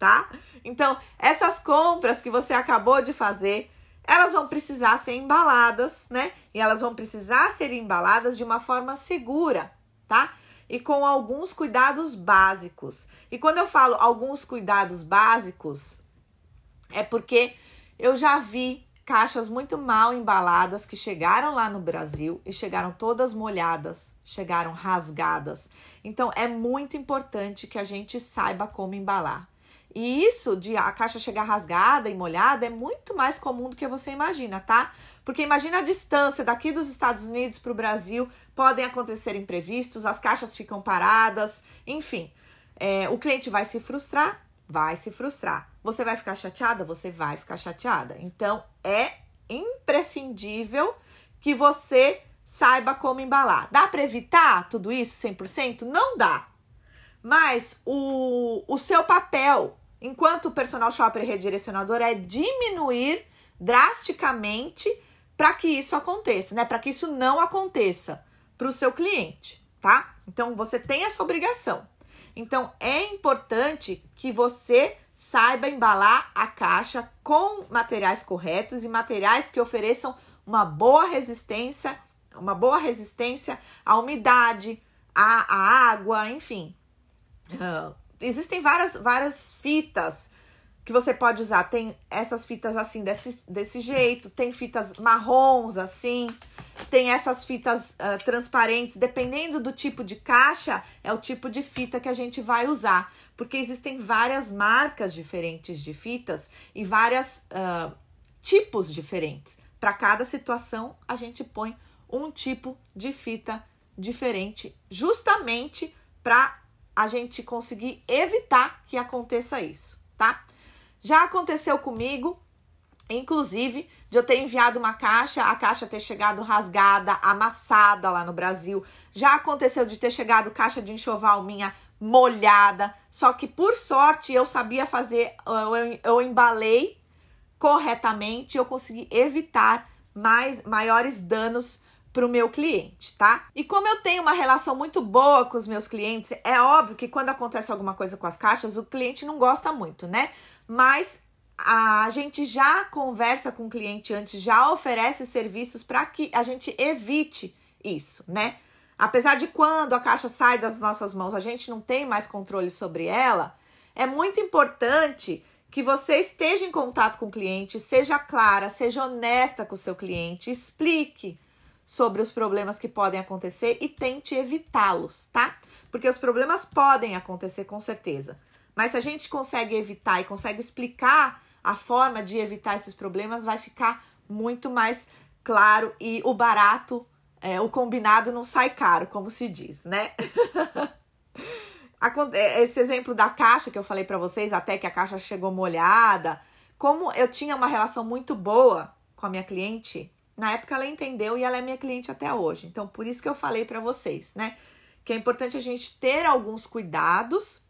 tá? Então, essas compras que você acabou de fazer, elas vão precisar ser embaladas, né? E elas vão precisar ser embaladas de uma forma segura, tá? E com alguns cuidados básicos. E quando eu falo alguns cuidados básicos, é porque eu já vi caixas muito mal embaladas que chegaram lá no Brasil e chegaram todas molhadas, chegaram rasgadas. Então é muito importante que a gente saiba como embalar. E isso de a caixa chegar rasgada e molhada é muito mais comum do que você imagina, tá? Porque imagina a distância daqui dos Estados Unidos para o Brasil, podem acontecer imprevistos, as caixas ficam paradas, enfim. É, o cliente vai se frustrar? Vai se frustrar. Você vai ficar chateada? Você vai ficar chateada. Então é imprescindível que você saiba como embalar. Dá para evitar tudo isso 100%? Não dá. Mas o, o seu papel Enquanto o personal shopper redirecionador é diminuir drasticamente para que isso aconteça, né? Para que isso não aconteça para o seu cliente, tá? Então você tem essa obrigação. Então é importante que você saiba embalar a caixa com materiais corretos e materiais que ofereçam uma boa resistência, uma boa resistência à umidade, à, à água, enfim, uh, existem várias, várias fitas que você pode usar. Tem essas fitas assim, desse, desse jeito, tem fitas marrons assim, tem essas fitas uh, transparentes. Dependendo do tipo de caixa, é o tipo de fita que a gente vai usar. Porque existem várias marcas diferentes de fitas e vários uh, ah, tipos diferentes. Para cada situação, a gente põe um tipo de fita diferente, justamente para a gente conseguir evitar que aconteça isso, tá? Já aconteceu comigo, inclusive, de eu ter enviado uma caixa, a caixa ter chegado rasgada, amassada lá no Brasil. Já aconteceu de ter chegado caixa de enxoval minha molhada. Só que por sorte eu sabia fazer, eu, eu embalei corretamente, eu consegui evitar mais maiores danos para o meu cliente, tá? E como eu tenho uma relação muito boa com os meus clientes, é óbvio que quando acontece alguma coisa com as caixas, o cliente não gosta muito, né? Mas a gente já conversa com o cliente antes, já oferece serviços para que a gente evite isso, né? Apesar de quando a caixa sai das nossas mãos, a gente não tem mais controle sobre ela, é muito importante que você esteja em contato com o cliente, seja clara, seja honesta com o seu cliente, explique sobre os problemas que podem acontecer e tente evitá-los, tá? Porque os problemas podem acontecer com certeza. Mas se a gente consegue evitar e consegue explicar a forma de evitar esses problemas, vai ficar muito mais claro e o barato, é, o combinado não sai caro, como se diz, né? <laughs> É, esse exemplo da caixa que eu falei para vocês, até que a caixa chegou molhada, como eu tinha uma relação muito boa com a minha cliente, na época ela entendeu e ela é minha cliente até hoje. Então, por isso que eu falei para vocês, né? Que é importante a gente ter alguns cuidados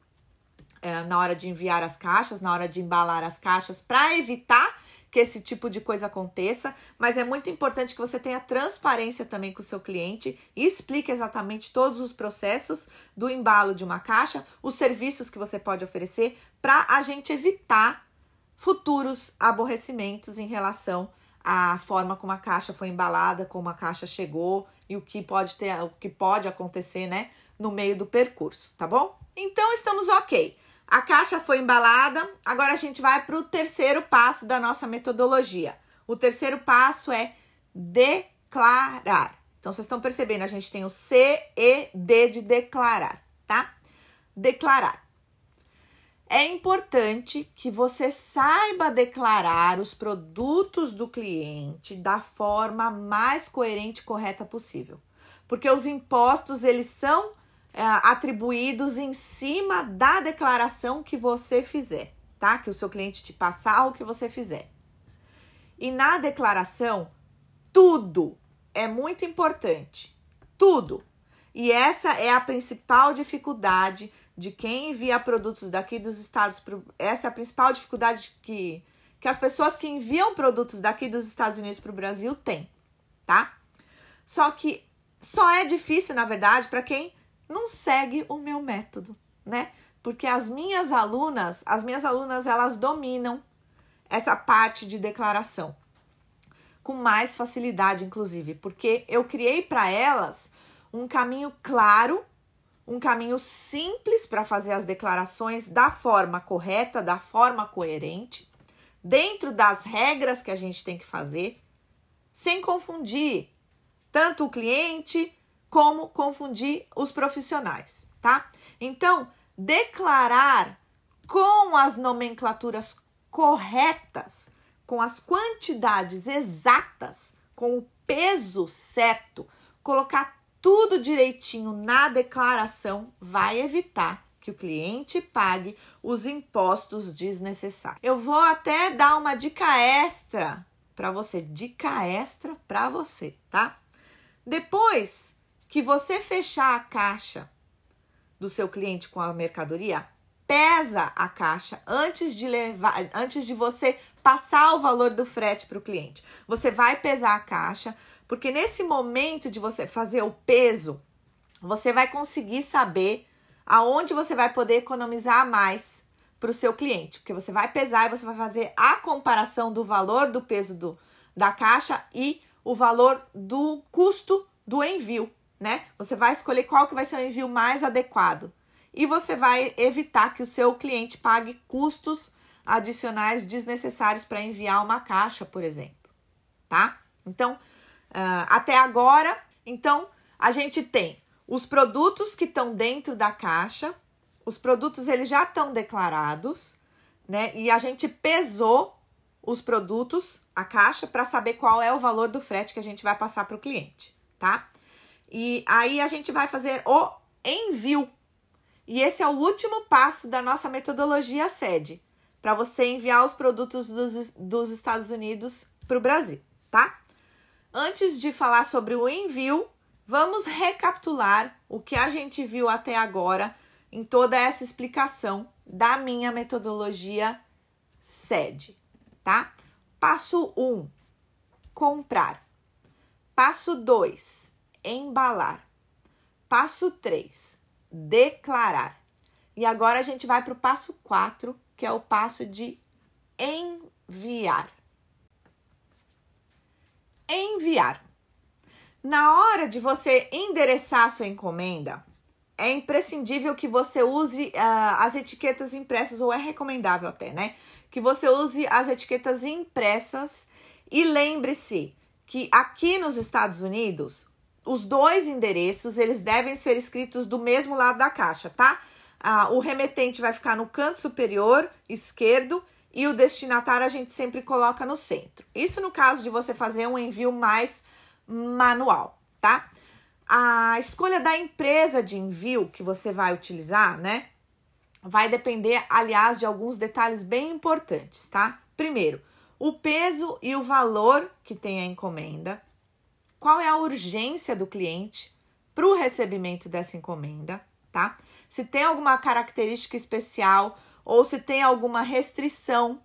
é, na hora de enviar as caixas, na hora de embalar as caixas, para evitar que esse tipo de coisa aconteça, mas é muito importante que você tenha transparência também com o seu cliente e explique exatamente todos os processos do embalo de uma caixa, os serviços que você pode oferecer para a gente evitar futuros aborrecimentos em relação a forma como a caixa foi embalada, como a caixa chegou e o que pode ter, o que pode acontecer, né, no meio do percurso, tá bom? Então estamos ok. A caixa foi embalada, agora a gente vai para o terceiro passo da nossa metodologia. O terceiro passo é declarar. Então vocês estão percebendo, a gente tem o C e D de declarar, tá? Declarar é importante que você saiba declarar os produtos do cliente da forma mais coerente e correta possível, porque os impostos eles são é, atribuídos em cima da declaração que você fizer, tá? Que o seu cliente te passar ou que você fizer. E na declaração, tudo é muito importante, tudo. E essa é a principal dificuldade de quem envia produtos daqui dos Estados. Essa é a principal dificuldade que, que as pessoas que enviam produtos daqui dos Estados Unidos para o Brasil têm, tá? Só que só é difícil, na verdade, para quem não segue o meu método, né? Porque as minhas alunas, as minhas alunas, elas dominam essa parte de declaração com mais facilidade, inclusive, porque eu criei para elas um caminho claro um caminho simples para fazer as declarações da forma correta, da forma coerente, dentro das regras que a gente tem que fazer, sem confundir tanto o cliente como confundir os profissionais, tá? Então, declarar com as nomenclaturas corretas, com as quantidades exatas, com o peso certo, colocar tudo direitinho na declaração, vai evitar que o cliente pague os impostos desnecessários. Eu vou até dar uma dica extra para você, dica extra para você, tá? Depois que você fechar a caixa do seu cliente com a mercadoria, pesa a caixa antes de levar, antes de você passar o valor do frete para o cliente. Você vai pesar a caixa porque nesse momento de você fazer o peso, você vai conseguir saber aonde você vai poder economizar mais para o seu cliente, porque você vai pesar e você vai fazer a comparação do valor do peso do, da caixa e o valor do custo do envio, né? Você vai escolher qual que vai ser o envio mais adequado e você vai evitar que o seu cliente pague custos adicionais desnecessários para enviar uma caixa, por exemplo, tá? Então, uh, até agora. Então, a gente tem os produtos que estão dentro da caixa, os produtos eles já estão declarados, né? E a gente pesou os produtos, a caixa, para saber qual é o valor do frete que a gente vai passar para o cliente, tá? E aí a gente vai fazer o envio. E esse é o último passo da nossa metodologia sede, para você enviar os produtos dos, dos Estados Unidos para o Brasil, tá? Antes de falar sobre o envio, vamos recapitular o que a gente viu até agora em toda essa explicação da minha metodologia SED, tá? Passo 1: um, comprar. Passo 2: embalar. Passo 3: declarar. E agora a gente vai para o passo 4, que é o passo de enviar enviar. Na hora de você endereçar a sua encomenda, é imprescindível que você use uh, as etiquetas impressas, ou é recomendável até, né? Que você use as etiquetas impressas e lembre-se que aqui nos Estados Unidos, os dois endereços, eles devem ser escritos do mesmo lado da caixa, tá? Ah, o remetente vai ficar no canto superior esquerdo e o destinatário a gente sempre coloca no centro. Isso no caso de você fazer um envio mais manual, tá? A escolha da empresa de envio que você vai utilizar, né? Vai depender, aliás, de alguns detalhes bem importantes, tá? Primeiro, o peso e o valor que tem a encomenda. Qual é a urgência do cliente para o recebimento dessa encomenda, tá? Se tem alguma característica especial ou se tem alguma restrição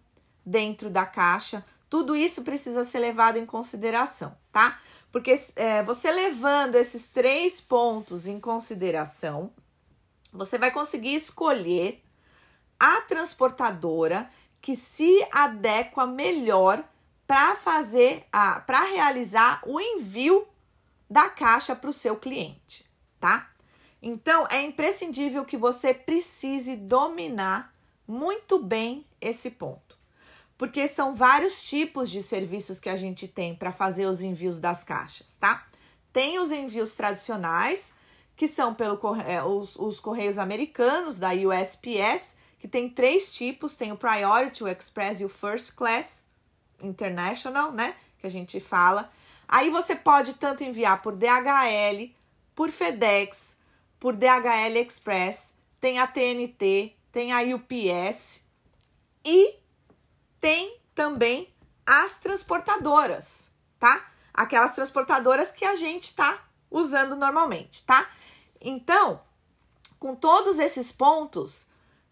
dentro da caixa. Tudo isso precisa ser levado em consideração, tá? Porque é, você levando esses três pontos em consideração, você vai conseguir escolher a transportadora que se adequa melhor para fazer a para realizar o envio da caixa para o seu cliente, tá? Então é imprescindível que você precise dominar muito bem esse ponto, porque são vários tipos de serviços que a gente tem para fazer os envios das caixas, tá? Tem os envios tradicionais, que são pelo correio, é, os, os correios americanos da USPS, que tem três tipos: tem o Priority, o Express e o First Class International, né? Que a gente fala. Aí você pode tanto enviar por DHL, por FedEx, por DHL Express, tem a TNT, tem aí o PS e tem também as transportadoras, tá? Aquelas transportadoras que a gente tá usando normalmente, tá? Então, com todos esses pontos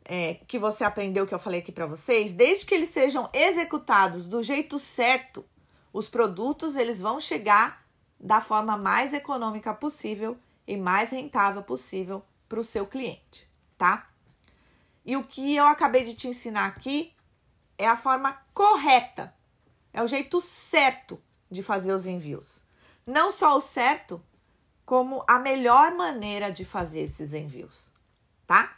é, que você aprendeu, que eu falei aqui para vocês, desde que eles sejam executados do jeito certo, os produtos eles vão chegar da forma mais econômica possível e mais rentável possível para o seu cliente, tá? E o que eu acabei de te ensinar aqui é a forma correta, é o jeito certo de fazer os envios. Não só o certo, como a melhor maneira de fazer esses envios, tá?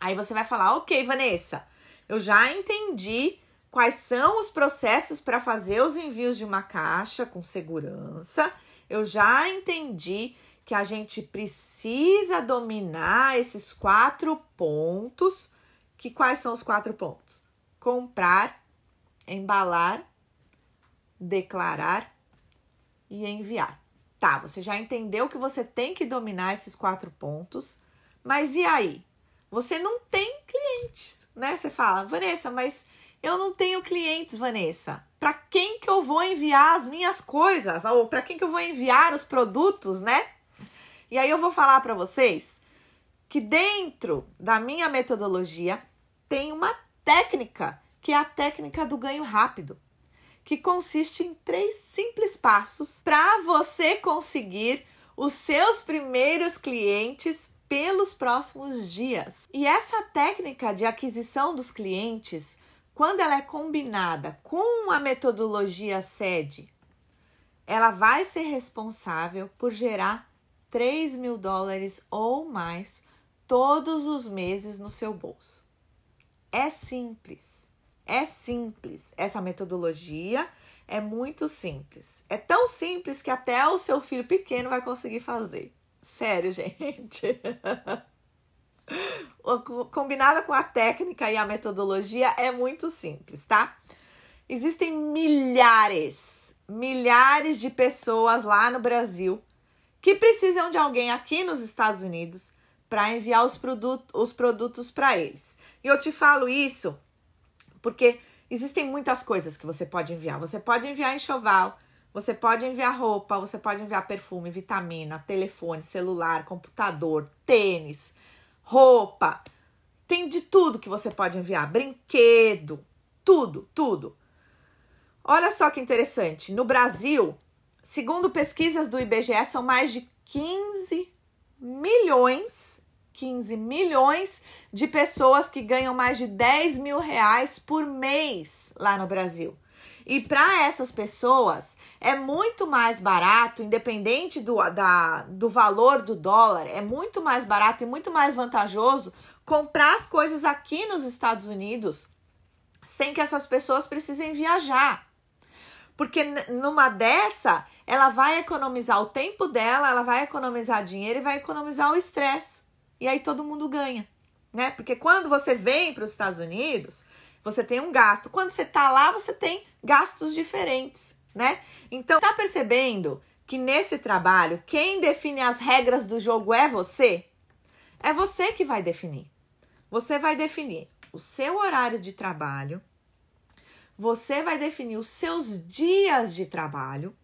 Aí você vai falar: "OK, Vanessa, eu já entendi quais são os processos para fazer os envios de uma caixa com segurança. Eu já entendi que a gente precisa dominar esses quatro pontos. Que quais são os quatro pontos? Comprar, embalar, declarar e enviar. Tá, você já entendeu que você tem que dominar esses quatro pontos, mas e aí? Você não tem clientes, né? Você fala, Vanessa, mas eu não tenho clientes, Vanessa. Para quem que eu vou enviar as minhas coisas? Ou para quem que eu vou enviar os produtos, né? E aí eu vou falar para vocês que dentro da minha metodologia tem uma técnica, que é a técnica do ganho rápido, que consiste em três simples passos para você conseguir os seus primeiros clientes pelos próximos dias. E essa técnica de aquisição dos clientes, quando ela é combinada com a metodologia sede, ela vai ser responsável por gerar 3 mil dólares ou mais todos os meses no seu bolso. É simples, é simples. Essa metodologia é muito simples. É tão simples que até o seu filho pequeno vai conseguir fazer. Sério, <laughs> gente. Combinada com a técnica e a metodologia, é muito simples, tá? Existem milhares, milhares de pessoas lá no Brasil que precisam de alguém aqui nos Estados Unidos para enviar os, produto, os produtos para eles. E eu te falo isso porque existem muitas coisas que você pode enviar. Você pode enviar enxoval, você pode enviar roupa, você pode enviar perfume, vitamina, telefone, celular, computador, tênis, roupa. Tem de tudo que você pode enviar, brinquedo, tudo, tudo. Olha só que interessante, no Brasil, Segundo pesquisas do IBGE, são mais de 15 milhões, 15 milhões de pessoas que ganham mais de 10 mil reais por mês lá no Brasil. E para essas pessoas é muito mais barato, independente do, da, do valor do dólar, é muito mais barato e muito mais vantajoso comprar as coisas aqui nos Estados Unidos sem que essas pessoas precisem viajar. Porque numa dessa, ela vai economizar o tempo dela, ela vai economizar dinheiro e vai economizar o estresse. E aí todo mundo ganha, né? Porque quando você vem para os Estados Unidos, você tem um gasto. Quando você tá lá, você tem gastos diferentes, né? Então, tá percebendo que nesse trabalho, quem define as regras do jogo é você? É você que vai definir. Você vai definir o seu horário de trabalho, você vai definir os seus dias de trabalho,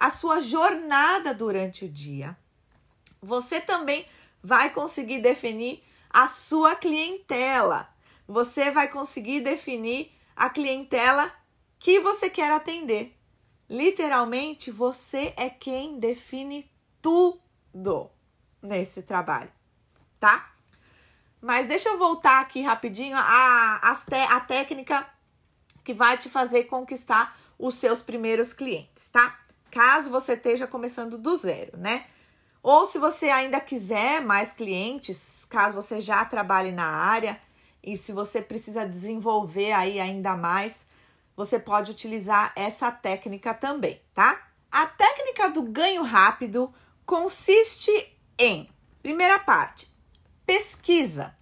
a sua jornada durante o dia. Você também vai conseguir definir a sua clientela. Você vai conseguir definir a clientela que você quer atender. Literalmente, você é quem define tudo nesse trabalho, tá? Mas deixa eu voltar aqui rapidinho a, a, a técnica que vai te fazer conquistar os seus primeiros clientes, tá? caso você esteja começando do zero, né? Ou se você ainda quiser mais clientes, caso você já trabalhe na área e se você precisa desenvolver aí ainda mais, você pode utilizar essa técnica também, tá? A técnica do ganho rápido consiste em, primeira parte, pesquisa.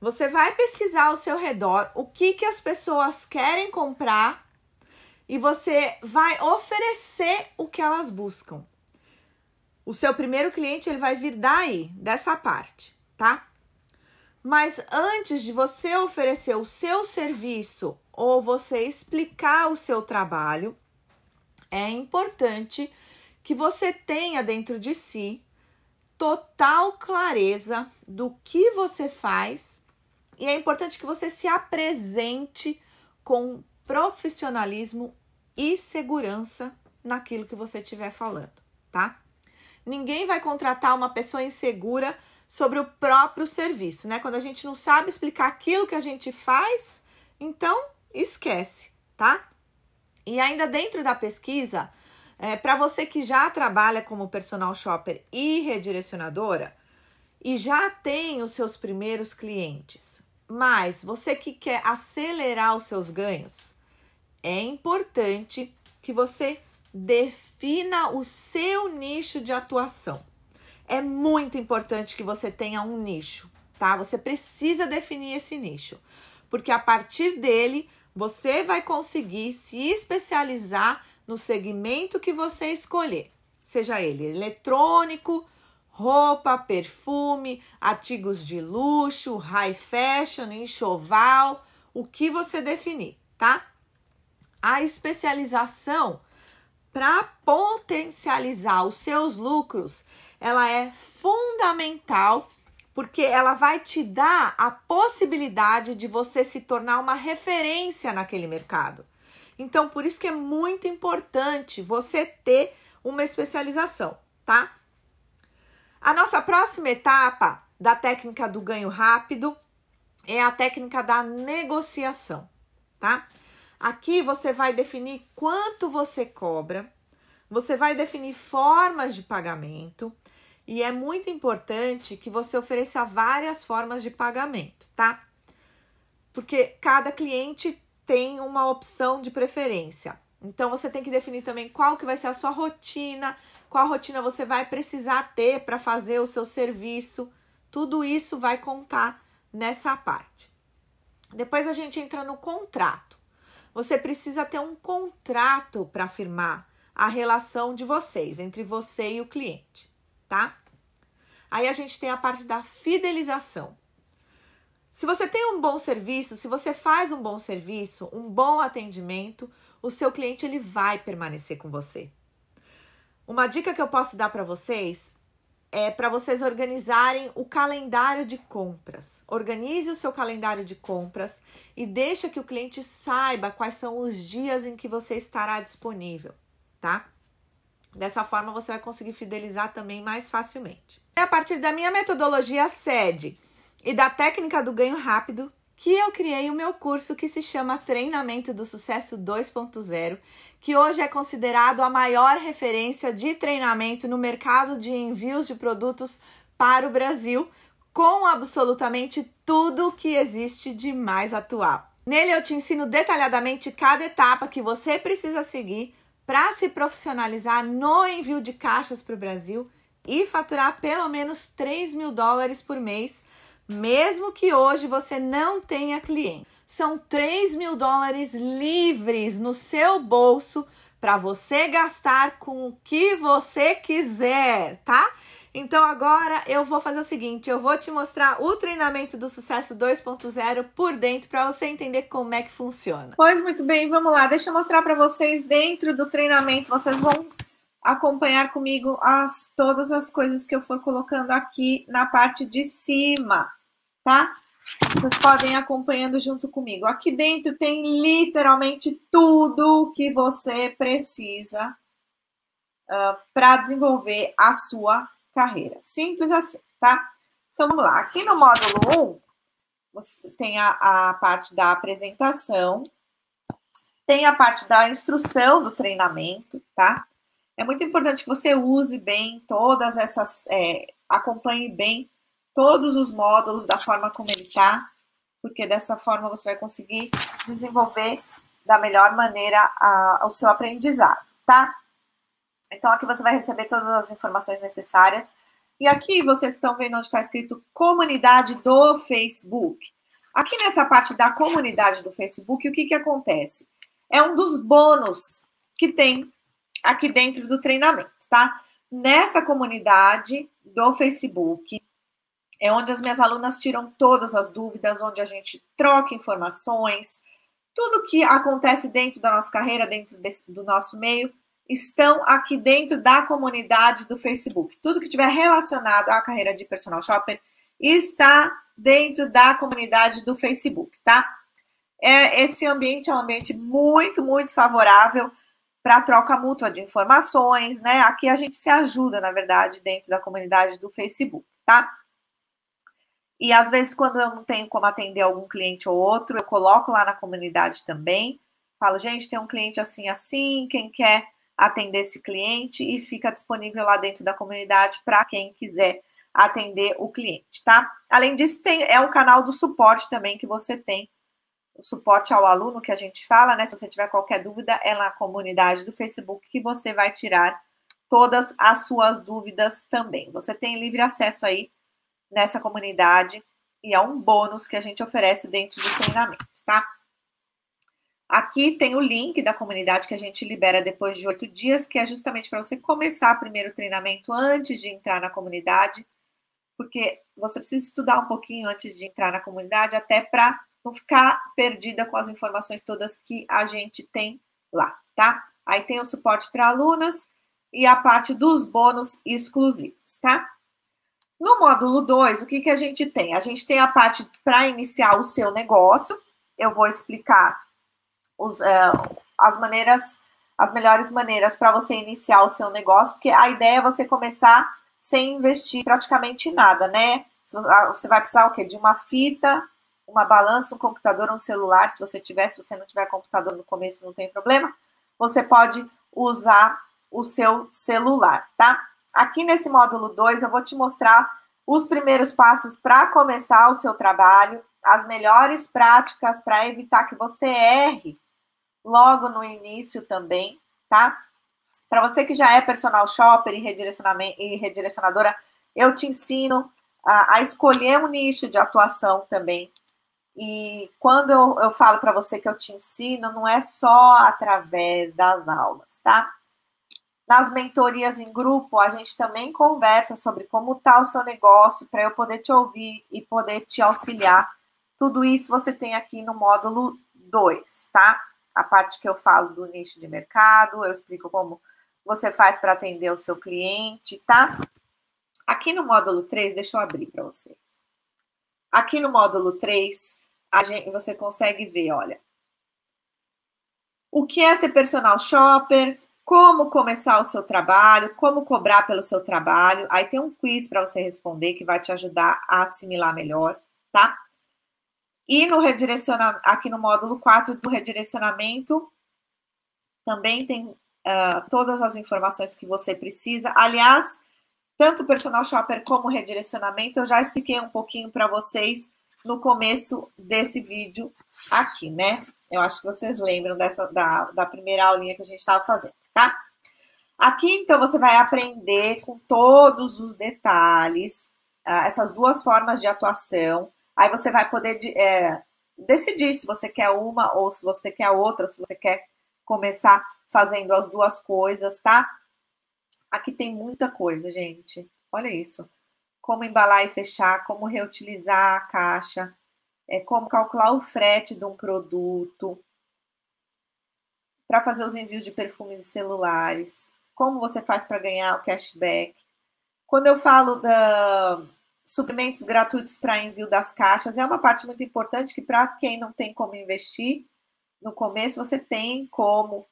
Você vai pesquisar ao seu redor o que, que as pessoas querem comprar e você vai oferecer o que elas buscam. O seu primeiro cliente ele vai vir daí, dessa parte, tá? Mas antes de você oferecer o seu serviço ou você explicar o seu trabalho, é importante que você tenha dentro de si total clareza do que você faz e é importante que você se apresente com profissionalismo e segurança naquilo que você estiver falando, tá? Ninguém vai contratar uma pessoa insegura sobre o próprio serviço, né? Quando a gente não sabe explicar aquilo que a gente faz, então esquece, tá? E ainda dentro da pesquisa, é, para você que já trabalha como personal shopper e redirecionadora e já tem os seus primeiros clientes, mas você que quer acelerar os seus ganhos, é importante que você defina o seu nicho de atuação. É muito importante que você tenha um nicho, tá? Você precisa definir esse nicho, porque a partir dele você vai conseguir se especializar no segmento que você escolher, seja ele eletrônico, roupa, perfume, artigos de luxo, high fashion, enxoval, o que você definir, tá? a especialização para potencializar os seus lucros, ela é fundamental porque ela vai te dar a possibilidade de você se tornar uma referência naquele mercado. Então, por isso que é muito importante você ter uma especialização, tá? A nossa próxima etapa da técnica do ganho rápido é a técnica da negociação, tá? Aqui você vai definir quanto você cobra, você vai definir formas de pagamento e é muito importante que você ofereça várias formas de pagamento, tá? Porque cada cliente tem uma opção de preferência. Então você tem que definir também qual que vai ser a sua rotina, qual rotina você vai precisar ter para fazer o seu serviço. Tudo isso vai contar nessa parte. Depois a gente entra no contrato. Você precisa ter um contrato para firmar a relação de vocês, entre você e o cliente, tá? Aí a gente tem a parte da fidelização. Se você tem um bom serviço, se você faz um bom serviço, um bom atendimento, o seu cliente ele vai permanecer com você. Uma dica que eu posso dar para vocês é, para vocês organizarem o calendário de compras. Organize o seu calendário de compras e deixa que o cliente saiba quais são os dias em que você estará disponível, tá? Dessa forma você vai conseguir fidelizar também mais facilmente. É a partir da minha metodologia SED e da técnica do ganho rápido que eu criei o meu curso que se chama Treinamento do Sucesso 2.0 que hoje é considerado a maior referência de treinamento no mercado de envios de produtos para o Brasil, com absolutamente tudo que existe de mais atual. Nele eu te ensino detalhadamente cada etapa que você precisa seguir para se profissionalizar no envio de caixas para o Brasil e faturar pelo menos 3 mil dólares por mês, mesmo que hoje você não tenha cliente são 3 mil dólares livres no seu bolso para você gastar com o que você quiser, tá? Então agora eu vou fazer o seguinte, eu vou te mostrar o treinamento do sucesso 2.0 por dentro para você entender como é que funciona. Pois muito bem, vamos lá. Deixa eu mostrar para vocês dentro do treinamento, vocês vão acompanhar comigo as todas as coisas que eu for colocando aqui na parte de cima, tá? Vocês podem ir acompanhando junto comigo. Aqui dentro tem literalmente tudo o que você precisa uh, ah, para desenvolver a sua carreira. Simples assim, tá? Então vamos lá. Aqui no módulo 1, você tem a, a parte da apresentação, tem a parte da instrução do treinamento, tá? É muito importante que você use bem todas essas, é, acompanhe bem todos os módulos da forma como ele está, porque dessa forma você vai conseguir desenvolver da melhor maneira a, o seu aprendizado, tá? Então, aqui você vai receber todas as informações necessárias. E aqui vocês estão vendo onde está escrito comunidade do Facebook. Aqui nessa parte da comunidade do Facebook, o que, que acontece? É um dos bônus que tem aqui dentro do treinamento, tá? Nessa comunidade do Facebook, é onde as minhas alunas tiram todas as dúvidas, onde a gente troca informações. Tudo que acontece dentro da nossa carreira, dentro desse, do nosso meio, estão aqui dentro da comunidade do Facebook. Tudo que tiver relacionado à carreira de personal shopper está dentro da comunidade do Facebook, tá? É, esse ambiente é um ambiente muito, muito favorável para troca mútua de informações, né? Aqui a gente se ajuda, na verdade, dentro da comunidade do Facebook, tá? E às vezes, quando eu não tenho como atender algum cliente ou outro, eu coloco lá na comunidade também. Falo, gente, tem um cliente assim, assim, quem quer atender esse cliente e fica disponível lá dentro da comunidade para quem quiser atender o cliente, tá? Além disso, tem, é o um canal do suporte também que você tem. O suporte ao aluno que a gente fala, né? Se você tiver qualquer dúvida, é na comunidade do Facebook que você vai tirar todas as suas dúvidas também. Você tem livre acesso aí nessa comunidade e é um bônus que a gente oferece dentro do treinamento, tá? Aqui tem o link da comunidade que a gente libera depois de oito dias, que é justamente para você começar primeiro o treinamento antes de entrar na comunidade, porque você precisa estudar um pouquinho antes de entrar na comunidade, até para não ficar perdida com as informações todas que a gente tem lá, tá? Aí tem o suporte para alunas e a parte dos bônus exclusivos, tá? No módulo 2, o que, que a gente tem? A gente tem a parte para iniciar o seu negócio. Eu vou explicar os, é, as maneiras, as melhores maneiras para você iniciar o seu negócio, porque a ideia é você começar sem investir praticamente nada, né? Ah, você vai precisar o quê? De uma fita, uma balança, um computador, um celular, se você tiver, se você não tiver computador no começo, não tem problema. Você pode usar o seu celular, tá? Aqui nesse módulo 2, eu vou te mostrar os primeiros passos para começar o seu trabalho, as melhores práticas para evitar que você erre logo no início também, tá? Para você que já é personal shopper e, redirecionamento, e redirecionadora, eu te ensino a, a, escolher um nicho de atuação também. E quando eu, eu falo para você que eu te ensino, não é só através das aulas, tá? Nas mentorias em grupo, a gente também conversa sobre como está o seu negócio, para eu poder te ouvir e poder te auxiliar. Tudo isso você tem aqui no módulo 2, tá? A parte que eu falo do nicho de mercado, eu explico como você faz para atender o seu cliente, tá? Aqui no módulo 3, deixa eu abrir para você. Aqui no módulo 3, a gente, você consegue ver, olha, o que é ser personal shopper, como começar o seu trabalho, como cobrar pelo seu trabalho. Aí tem um quiz para você responder que vai te ajudar a assimilar melhor, tá? E no redirecionamento, aqui no módulo 4 do redirecionamento, também tem uh, todas as informações que você precisa. Aliás, tanto o personal shopper como o redirecionamento, eu já expliquei um pouquinho para vocês no começo desse vídeo aqui, né? Eu acho que vocês lembram dessa, da, da primeira aulinha que a gente estava fazendo tá? Aqui, então, você vai aprender com todos os detalhes uh, essas duas formas de atuação. Aí você vai poder de, é, decidir se você quer uma ou se você quer outra, se você quer começar fazendo as duas coisas, tá? Aqui tem muita coisa, gente. Olha isso. Como embalar e fechar, como reutilizar a caixa, é, como calcular o frete de um produto, para fazer os envios de perfumes e celulares, como você faz para ganhar o cashback. Quando eu falo da suprimentos gratuitos para envio das caixas, é uma parte muito importante que para quem não tem como investir no começo, você tem como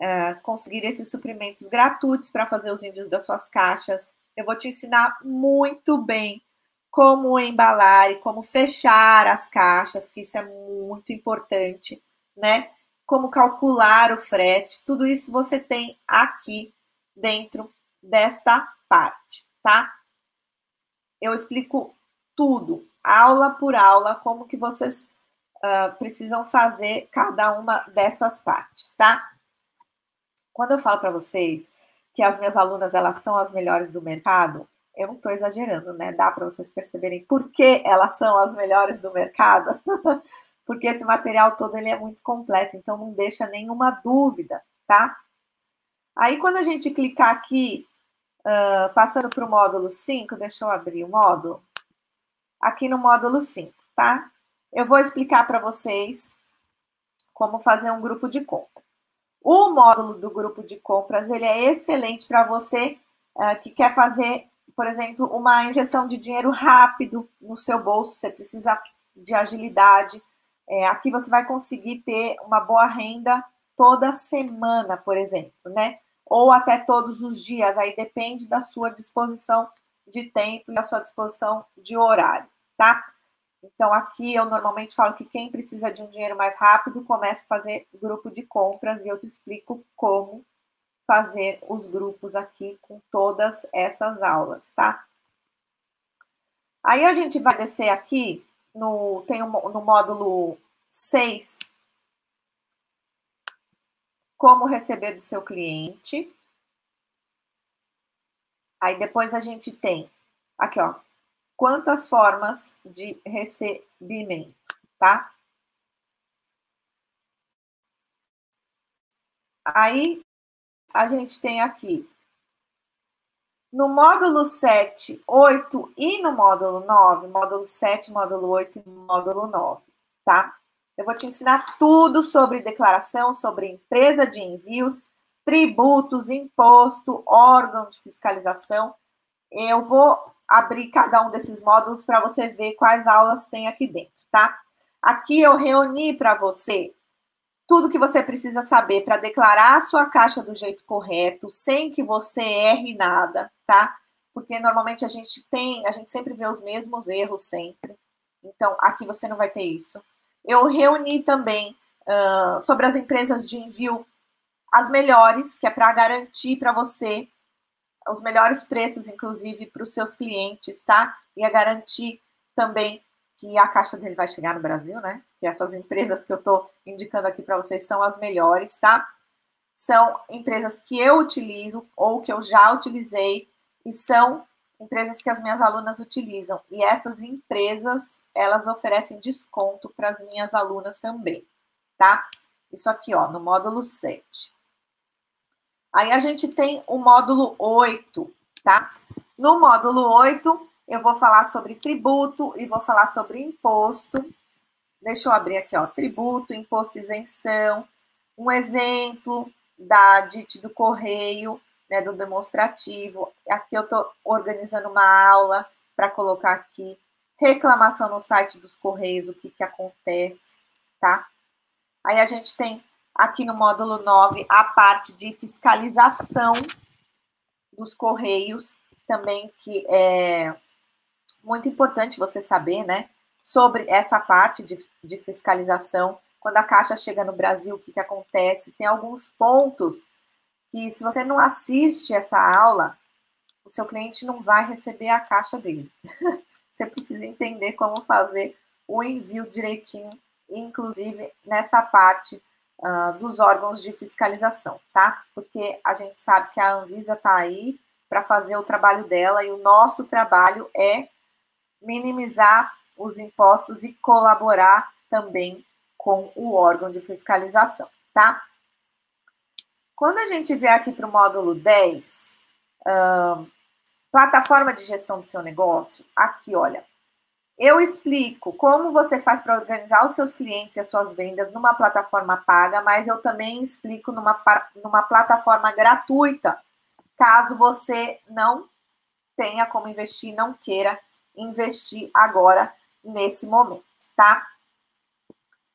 é, conseguir esses suprimentos gratuitos para fazer os envios das suas caixas. Eu vou te ensinar muito bem como embalar e como fechar as caixas, que isso é muito importante, né? como calcular o frete, tudo isso você tem aqui dentro desta parte, tá? Eu explico tudo, aula por aula, como que vocês uh, precisam fazer cada uma dessas partes, tá? Quando eu falo para vocês que as minhas alunas elas são as melhores do mercado, eu não estou exagerando, né? Dá para vocês perceberem por que elas são as melhores do mercado. <laughs> porque esse material todo ele é muito completo, então não deixa nenhuma dúvida, tá? Aí quando a gente clicar aqui, uh, passando para o módulo 5, deixa eu abrir o módulo, aqui no módulo 5, tá? Eu vou explicar para vocês como fazer um grupo de compra. O módulo do grupo de compras, ele é excelente para você uh, que quer fazer, por exemplo, uma injeção de dinheiro rápido no seu bolso, você precisa de agilidade, é, aqui você vai conseguir ter uma boa renda toda semana, por exemplo, né? Ou até todos os dias, aí depende da sua disposição de tempo e da sua disposição de horário, tá? Então, aqui eu normalmente falo que quem precisa de um dinheiro mais rápido começa a fazer grupo de compras e eu te explico como fazer os grupos aqui com todas essas aulas, tá? Aí a gente vai descer aqui no, tem um, no módulo 6, como receber do seu cliente. Aí depois a gente tem aqui, ó, quantas formas de recebimento, tá? Aí a gente tem aqui no módulo 7, 8 e no módulo 9, módulo 7, módulo 8 e módulo 9, tá? Eu vou te ensinar tudo sobre declaração, sobre empresa de envios, tributos, imposto, órgão de fiscalização. Eu vou abrir cada um desses módulos para você ver quais aulas tem aqui dentro, tá? Aqui eu reuni para você tudo que você precisa saber para declarar a sua caixa do jeito correto, sem que você erre nada, tá? Porque normalmente a gente tem, a gente sempre vê os mesmos erros sempre. Então, aqui você não vai ter isso. Eu reuni também uh, sobre as empresas de envio as melhores, que é para garantir para você os melhores preços, inclusive, para os seus clientes, tá? E a garantir também que a caixa dele vai chegar no Brasil, né? que essas empresas que eu estou indicando aqui para vocês são as melhores, tá? São empresas que eu utilizo ou que eu já utilizei e são empresas que as minhas alunas utilizam. E essas empresas, elas oferecem desconto para as minhas alunas também, tá? Isso aqui, ó, no módulo 7. Aí a gente tem o módulo 8, tá? No módulo 8, eu vou falar sobre tributo e vou falar sobre imposto Deixa eu abrir aqui, ó, tributo, imposto, isenção. Um exemplo da DIT do Correio, né, do demonstrativo. Aqui eu estou organizando uma aula para colocar aqui. Reclamação no site dos Correios, o que, que acontece, tá? Aí a gente tem aqui no módulo 9 a parte de fiscalização dos Correios, também que é muito importante você saber, né? sobre essa parte de, de fiscalização. Quando a Caixa chega no Brasil, o que, que acontece? Tem alguns pontos que, se você não assiste essa aula, o seu cliente não vai receber a caixa dele. <laughs> você precisa entender como fazer o envio direitinho, inclusive nessa parte uh, dos órgãos de fiscalização, tá? Porque a gente sabe que a Anvisa está aí para fazer o trabalho dela e o nosso trabalho é minimizar os impostos e colaborar também com o órgão de fiscalização, tá? Quando a gente vier aqui para o módulo 10, uh, plataforma de gestão do seu negócio, aqui, olha, eu explico como você faz para organizar os seus clientes e as suas vendas numa plataforma paga, mas eu também explico numa, numa plataforma gratuita, caso você não tenha como investir, não queira investir agora nesse momento, tá?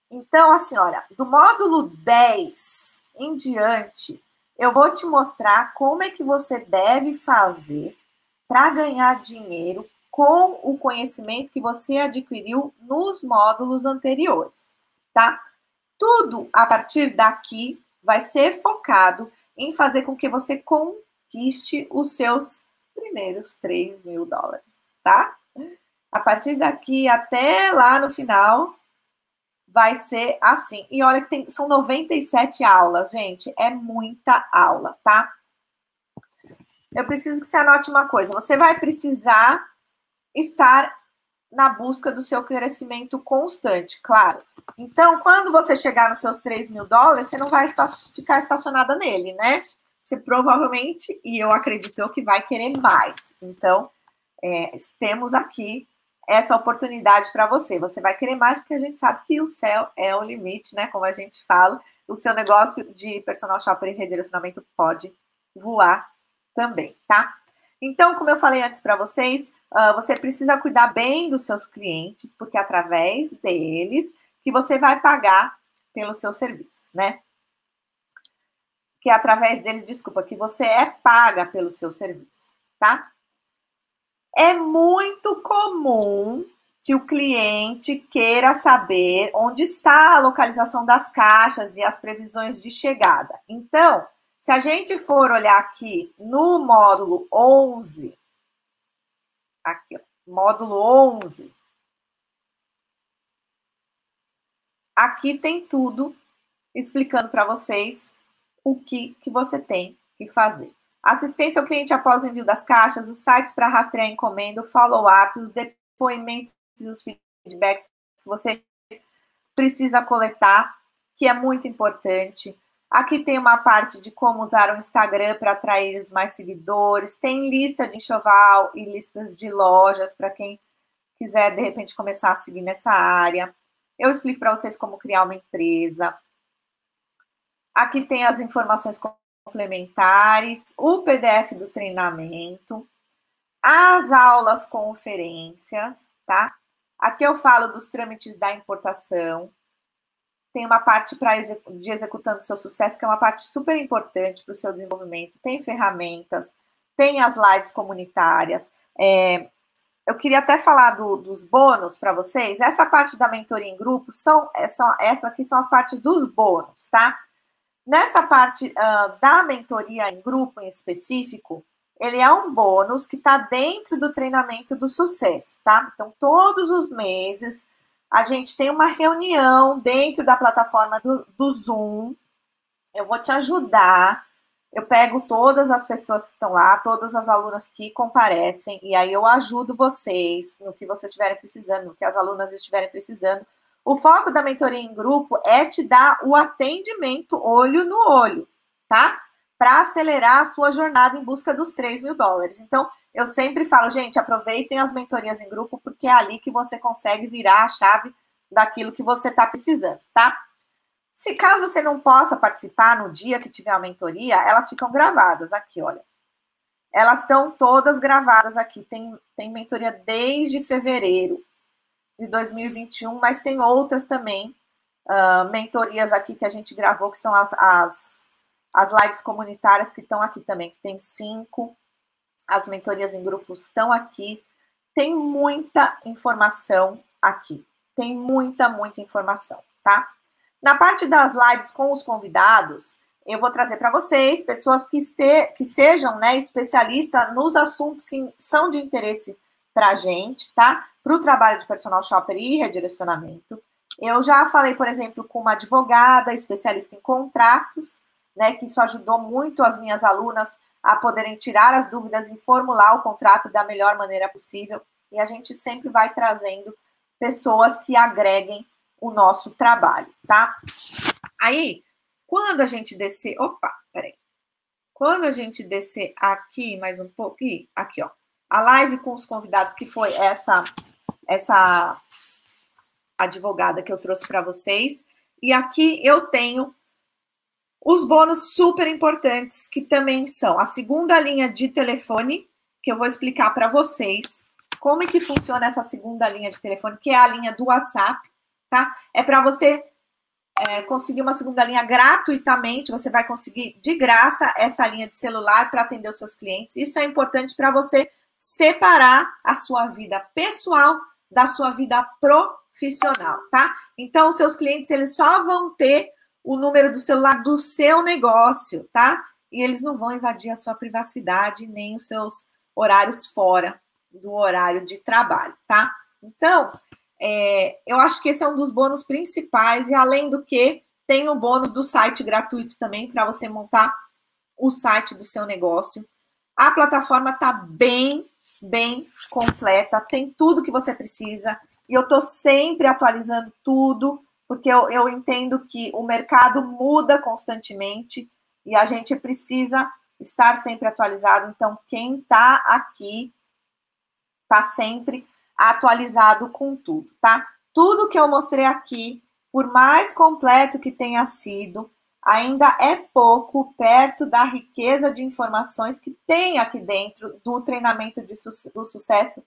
Então, assim, olha, do módulo 10 em diante, eu vou te mostrar como é que você deve fazer para ganhar dinheiro com o conhecimento que você adquiriu nos módulos anteriores, tá? Tudo a partir daqui vai ser focado em fazer com que você conquiste os seus primeiros 3 mil dólares, tá? A partir daqui até lá no final, vai ser assim. E olha que tem, são 97 aulas, gente. É muita aula, tá? Eu preciso que você anote uma coisa. Você vai precisar estar na busca do seu crescimento constante, claro. Então, quando você chegar nos seus 3 mil dólares, você não vai estar, ficar estacionada nele, né? Você provavelmente, e eu acredito que vai querer mais. Então, é, temos aqui essa oportunidade para você. Você vai querer mais, porque a gente sabe que o céu é o limite, né? Como a gente fala, o seu negócio de personal shopper e redirecionamento pode voar também, tá? Então, como eu falei antes para vocês, uh, você precisa cuidar bem dos seus clientes, porque é através deles que você vai pagar pelo seu serviço, né? Que é através deles, desculpa, que você é paga pelo seu serviço, tá? É muito comum que o cliente queira saber onde está a localização das caixas e as previsões de chegada. Então, se a gente for olhar aqui no módulo 11, aqui, ó, módulo 11, aqui tem tudo explicando para vocês o que, que você tem que fazer. Assistência ao cliente após o envio das caixas, os sites para rastrear a encomenda, o follow-up, os depoimentos e os feedbacks que você precisa coletar, que é muito importante. Aqui tem uma parte de como usar o Instagram para atrair os mais seguidores, tem lista de enxoval e listas de lojas para quem quiser de repente começar a seguir nessa área. Eu explico para vocês como criar uma empresa. Aqui tem as informações complementares, o PDF do treinamento, as aulas conferências, tá? Aqui eu falo dos trâmites da importação. Tem uma parte para de executando seu sucesso, que é uma parte super importante para o seu desenvolvimento. Tem ferramentas, tem as lives comunitárias. É, eu queria até falar do, dos bônus para vocês. Essa parte da mentoria em grupo são, é são essa aqui são as partes dos bônus, tá? Nessa parte uh, da mentoria em grupo em específico, ele é um bônus que está dentro do treinamento do sucesso, tá? Então, todos os meses, a gente tem uma reunião dentro da plataforma do, do Zoom. Eu vou te ajudar. Eu pego todas as pessoas que estão lá, todas as alunas que comparecem, e aí eu ajudo vocês no que vocês estiverem precisando, no que as alunas estiverem precisando o foco da mentoria em grupo é te dar o atendimento olho no olho, tá? Para acelerar a sua jornada em busca dos 3 mil dólares. Então, eu sempre falo, gente, aproveitem as mentorias em grupo, porque é ali que você consegue virar a chave daquilo que você está precisando, tá? Se caso você não possa participar no dia que tiver a mentoria, elas ficam gravadas aqui, olha. Elas estão todas gravadas aqui. Tem, tem mentoria desde fevereiro de 2021, mas tem outras também, uh, mentorias aqui que a gente gravou, que são as, as, as lives comunitárias que estão aqui também, que tem cinco, as mentorias em grupos estão aqui, tem muita informação aqui, tem muita, muita informação, tá? Na parte das lives com os convidados, eu vou trazer para vocês pessoas que, este, que sejam né, especialistas nos assuntos que são de interesse para a gente, tá? Para o trabalho de personal shopper e redirecionamento. Eu já falei, por exemplo, com uma advogada especialista em contratos, né? Que isso ajudou muito as minhas alunas a poderem tirar as dúvidas e formular o contrato da melhor maneira possível. E a gente sempre vai trazendo pessoas que agreguem o nosso trabalho, tá? Aí, quando a gente descer. Opa, peraí. Quando a gente descer aqui mais um pouco. Aqui, ó a live com os convidados, que foi essa, essa advogada que eu trouxe para vocês. E aqui eu tenho os bônus super importantes, que também são a segunda linha de telefone, que eu vou explicar para vocês como é que funciona essa segunda linha de telefone, que é a linha do WhatsApp, tá? É para você é, conseguir uma segunda linha gratuitamente, você vai conseguir de graça essa linha de celular para atender os seus clientes. Isso é importante para você separar a sua vida pessoal da sua vida profissional, tá? Então, os seus clientes, eles só vão ter o número do celular do seu negócio, tá? E eles não vão invadir a sua privacidade nem os seus horários fora do horário de trabalho, tá? Então, é, eu acho que esse é um dos bônus principais, e além do que, tem o bônus do site gratuito também para você montar o site do seu negócio. A plataforma está bem bem completa, tem tudo que você precisa. E eu estou sempre atualizando tudo, porque eu, eu entendo que o mercado muda constantemente e a gente precisa estar sempre atualizado. Então, quem está aqui está sempre atualizado com tudo, tá? Tudo que eu mostrei aqui, por mais completo que tenha sido, ainda é pouco perto da riqueza de informações que tem aqui dentro do treinamento de, do sucesso,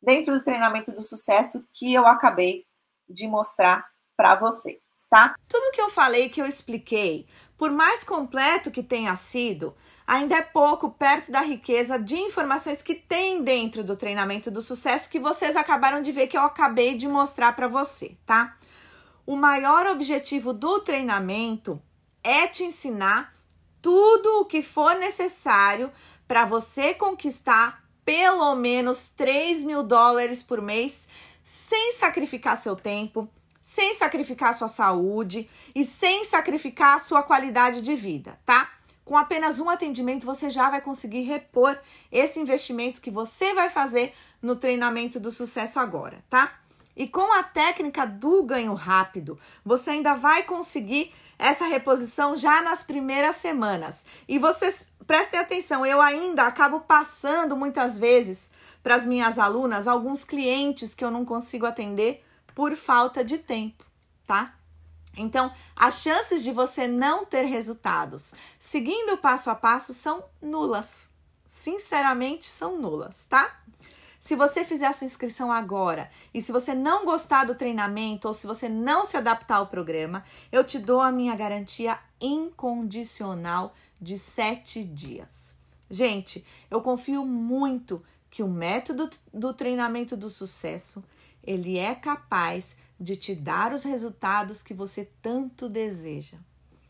dentro do treinamento do sucesso que eu acabei de mostrar para você, tá? Tudo que eu falei, que eu expliquei, por mais completo que tenha sido, ainda é pouco perto da riqueza de informações que tem dentro do treinamento do sucesso que vocês acabaram de ver que eu acabei de mostrar para você, tá? O maior objetivo do treinamento é te ensinar tudo o que for necessário para você conquistar pelo menos 3 mil dólares por mês sem sacrificar seu tempo, sem sacrificar sua saúde e sem sacrificar sua qualidade de vida, tá? Com apenas um atendimento, você já vai conseguir repor esse investimento que você vai fazer no treinamento do sucesso agora, tá? E com a técnica do ganho rápido, você ainda vai conseguir essa reposição já nas primeiras semanas. E vocês prestem atenção, eu ainda acabo passando muitas vezes para as minhas alunas alguns clientes que eu não consigo atender por falta de tempo, tá? Então, as chances de você não ter resultados seguindo o passo a passo são nulas. Sinceramente, são nulas, tá? Se você fizer a sua inscrição agora e se você não gostar do treinamento ou se você não se adaptar ao programa, eu te dou a minha garantia incondicional de sete dias. Gente, eu confio muito que o método do treinamento do sucesso ele é capaz de te dar os resultados que você tanto deseja.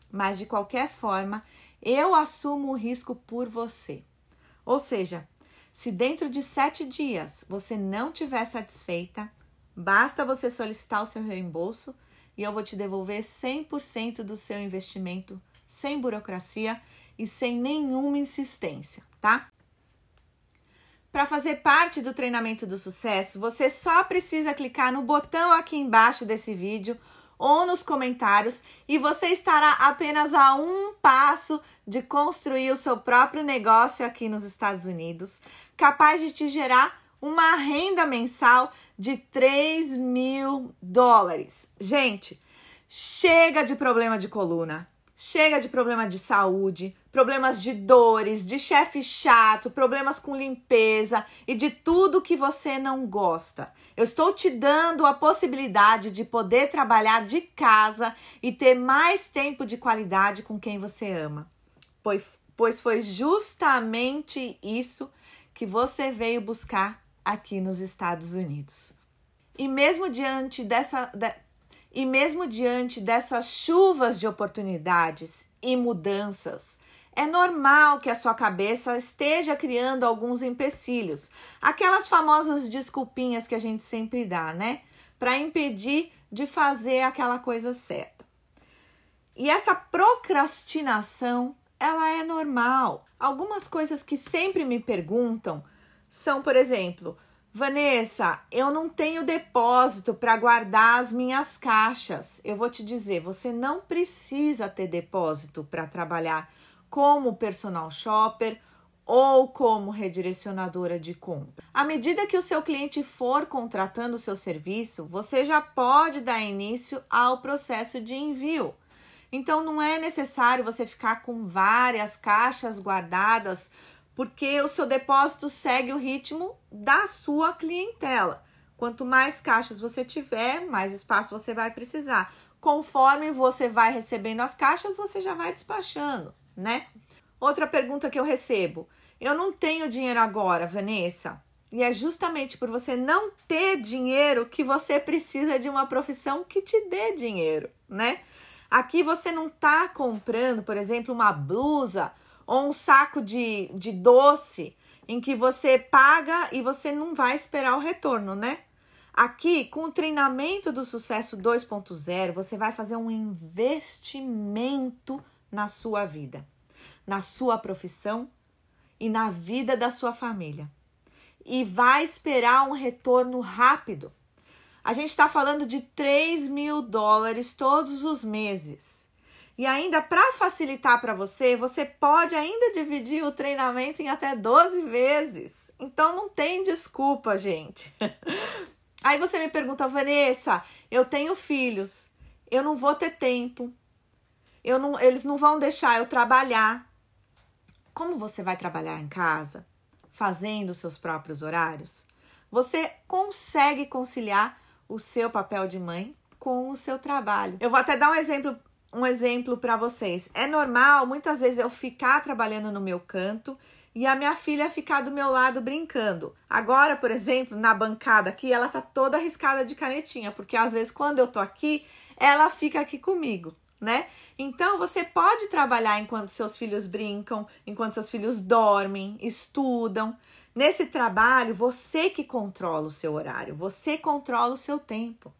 Mas de qualquer forma, eu assumo o risco por você. Ou seja, se dentro de sete dias você não tiver satisfeita, basta você solicitar o seu reembolso e eu vou te devolver 100% do seu investimento sem burocracia e sem nenhuma insistência, tá? Para fazer parte do treinamento do sucesso, você só precisa clicar no botão aqui embaixo desse vídeo ou nos comentários e você estará apenas a um passo de construir o seu próprio negócio aqui nos Estados Unidos capaz de te gerar uma renda mensal de 3 mil dólares. Gente, chega de problema de coluna, chega de problema de saúde, problemas de dores, de chefe chato, problemas com limpeza e de tudo que você não gosta. Eu estou te dando a possibilidade de poder trabalhar de casa e ter mais tempo de qualidade com quem você ama. Pois, pois foi justamente isso que que você veio buscar aqui nos Estados Unidos. E mesmo diante dessa de, e mesmo diante dessas chuvas de oportunidades e mudanças, é normal que a sua cabeça esteja criando alguns empecilhos, aquelas famosas desculpinhas que a gente sempre dá, né? Para impedir de fazer aquela coisa certa. E essa procrastinação, ela é normal. Algumas coisas que sempre me perguntam são, por exemplo, Vanessa, eu não tenho depósito para guardar as minhas caixas. Eu vou te dizer, você não precisa ter depósito para trabalhar como personal shopper ou como redirecionadora de compra. À medida que o seu cliente for contratando o seu serviço, você já pode dar início ao processo de envio. Então não é necessário você ficar com várias caixas guardadas, porque o seu depósito segue o ritmo da sua clientela. Quanto mais caixas você tiver, mais espaço você vai precisar. Conforme você vai recebendo as caixas, você já vai despachando, né? Outra pergunta que eu recebo: eu não tenho dinheiro agora, Vanessa. E é justamente por você não ter dinheiro que você precisa de uma profissão que te dê dinheiro, né? Aqui você não está comprando, por exemplo, uma blusa ou um saco de, de doce em que você paga e você não vai esperar o retorno, né? Aqui, com o treinamento do sucesso 2.0, você vai fazer um investimento na sua vida, na sua profissão e na vida da sua família. E vai esperar um retorno rápido. A gente está falando de 3 mil dólares todos os meses. E ainda para facilitar para você, você pode ainda dividir o treinamento em até 12 vezes. Então não tem desculpa, gente. <laughs> Aí você me pergunta, Vanessa, eu tenho filhos, eu não vou ter tempo. Eu não, eles não vão deixar eu trabalhar. Como você vai trabalhar em casa, fazendo seus próprios horários? Você consegue conciliar o seu papel de mãe com o seu trabalho. Eu vou até dar um exemplo um exemplo para vocês. É normal muitas vezes eu ficar trabalhando no meu canto e a minha filha ficar do meu lado brincando. Agora, por exemplo, na bancada aqui, ela tá toda arriscada de canetinha, porque às vezes quando eu tô aqui, ela fica aqui comigo, né? Então você pode trabalhar enquanto seus filhos brincam, enquanto seus filhos dormem, estudam. Nesse trabalho, você que controla o seu horário, você controla o seu tempo.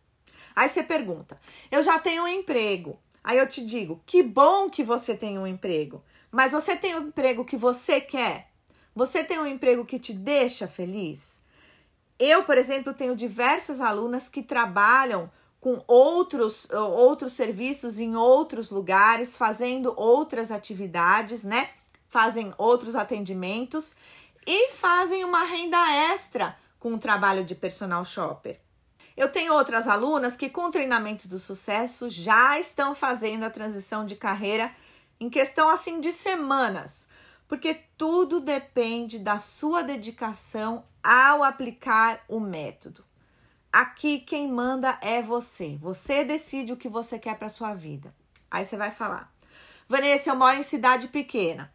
Aí você pergunta: "Eu já tenho um emprego". Aí eu te digo: "Que bom que você tem um emprego". Mas você tem o um emprego que você quer? Você tem um emprego que te deixa feliz? Eu, por exemplo, tenho diversas alunas que trabalham com outros, outros serviços em outros lugares, fazendo outras atividades, né? Fazem outros atendimentos e fazem uma renda extra com o trabalho de personal shopper. Eu tenho outras alunas que, com o treinamento do sucesso, já estão fazendo a transição de carreira em questão assim de semanas, porque tudo depende da sua dedicação ao aplicar o método. Aqui quem manda é você. Você decide o que você quer para sua vida. Aí você vai falar: "Vanessa, eu moro em cidade pequena".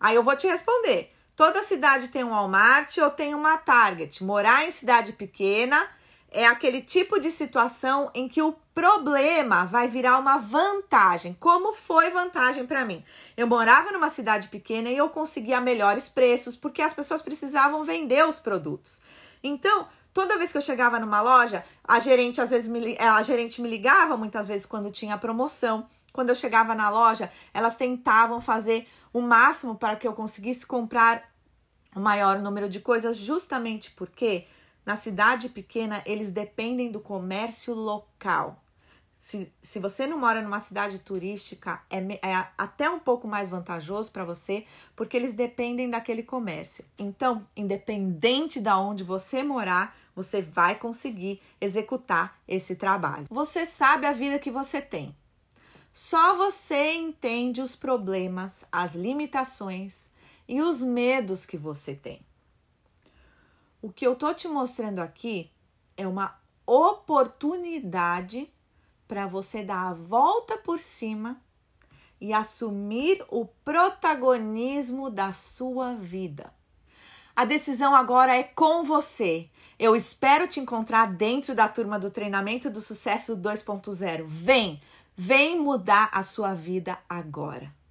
Aí eu vou te responder: "Toda cidade tem um Walmart ou tem uma Target. Morar em cidade pequena é aquele tipo de situação em que o problema vai virar uma vantagem. Como foi vantagem para mim? Eu morava numa cidade pequena e eu conseguia melhores preços porque as pessoas precisavam vender os produtos. Então, Toda vez que eu chegava numa loja, a gerente às vezes me, é, a gerente me ligava muitas vezes quando tinha promoção. Quando eu chegava na loja, elas tentavam fazer o máximo para que eu conseguisse comprar o maior número de coisas, justamente porque na cidade pequena eles dependem do comércio local. Se, se você não mora numa cidade turística, é, é até um pouco mais vantajoso para você, porque eles dependem daquele comércio. Então, independente de onde você morar, você vai conseguir executar esse trabalho. Você sabe a vida que você tem. Só você entende os problemas, as limitações e os medos que você tem. O que eu tô te mostrando aqui é uma oportunidade para você dar a volta por cima e assumir o protagonismo da sua vida. A decisão agora é com você. Eu espero te encontrar dentro da turma do treinamento do sucesso 2.0. Vem, vem mudar a sua vida agora.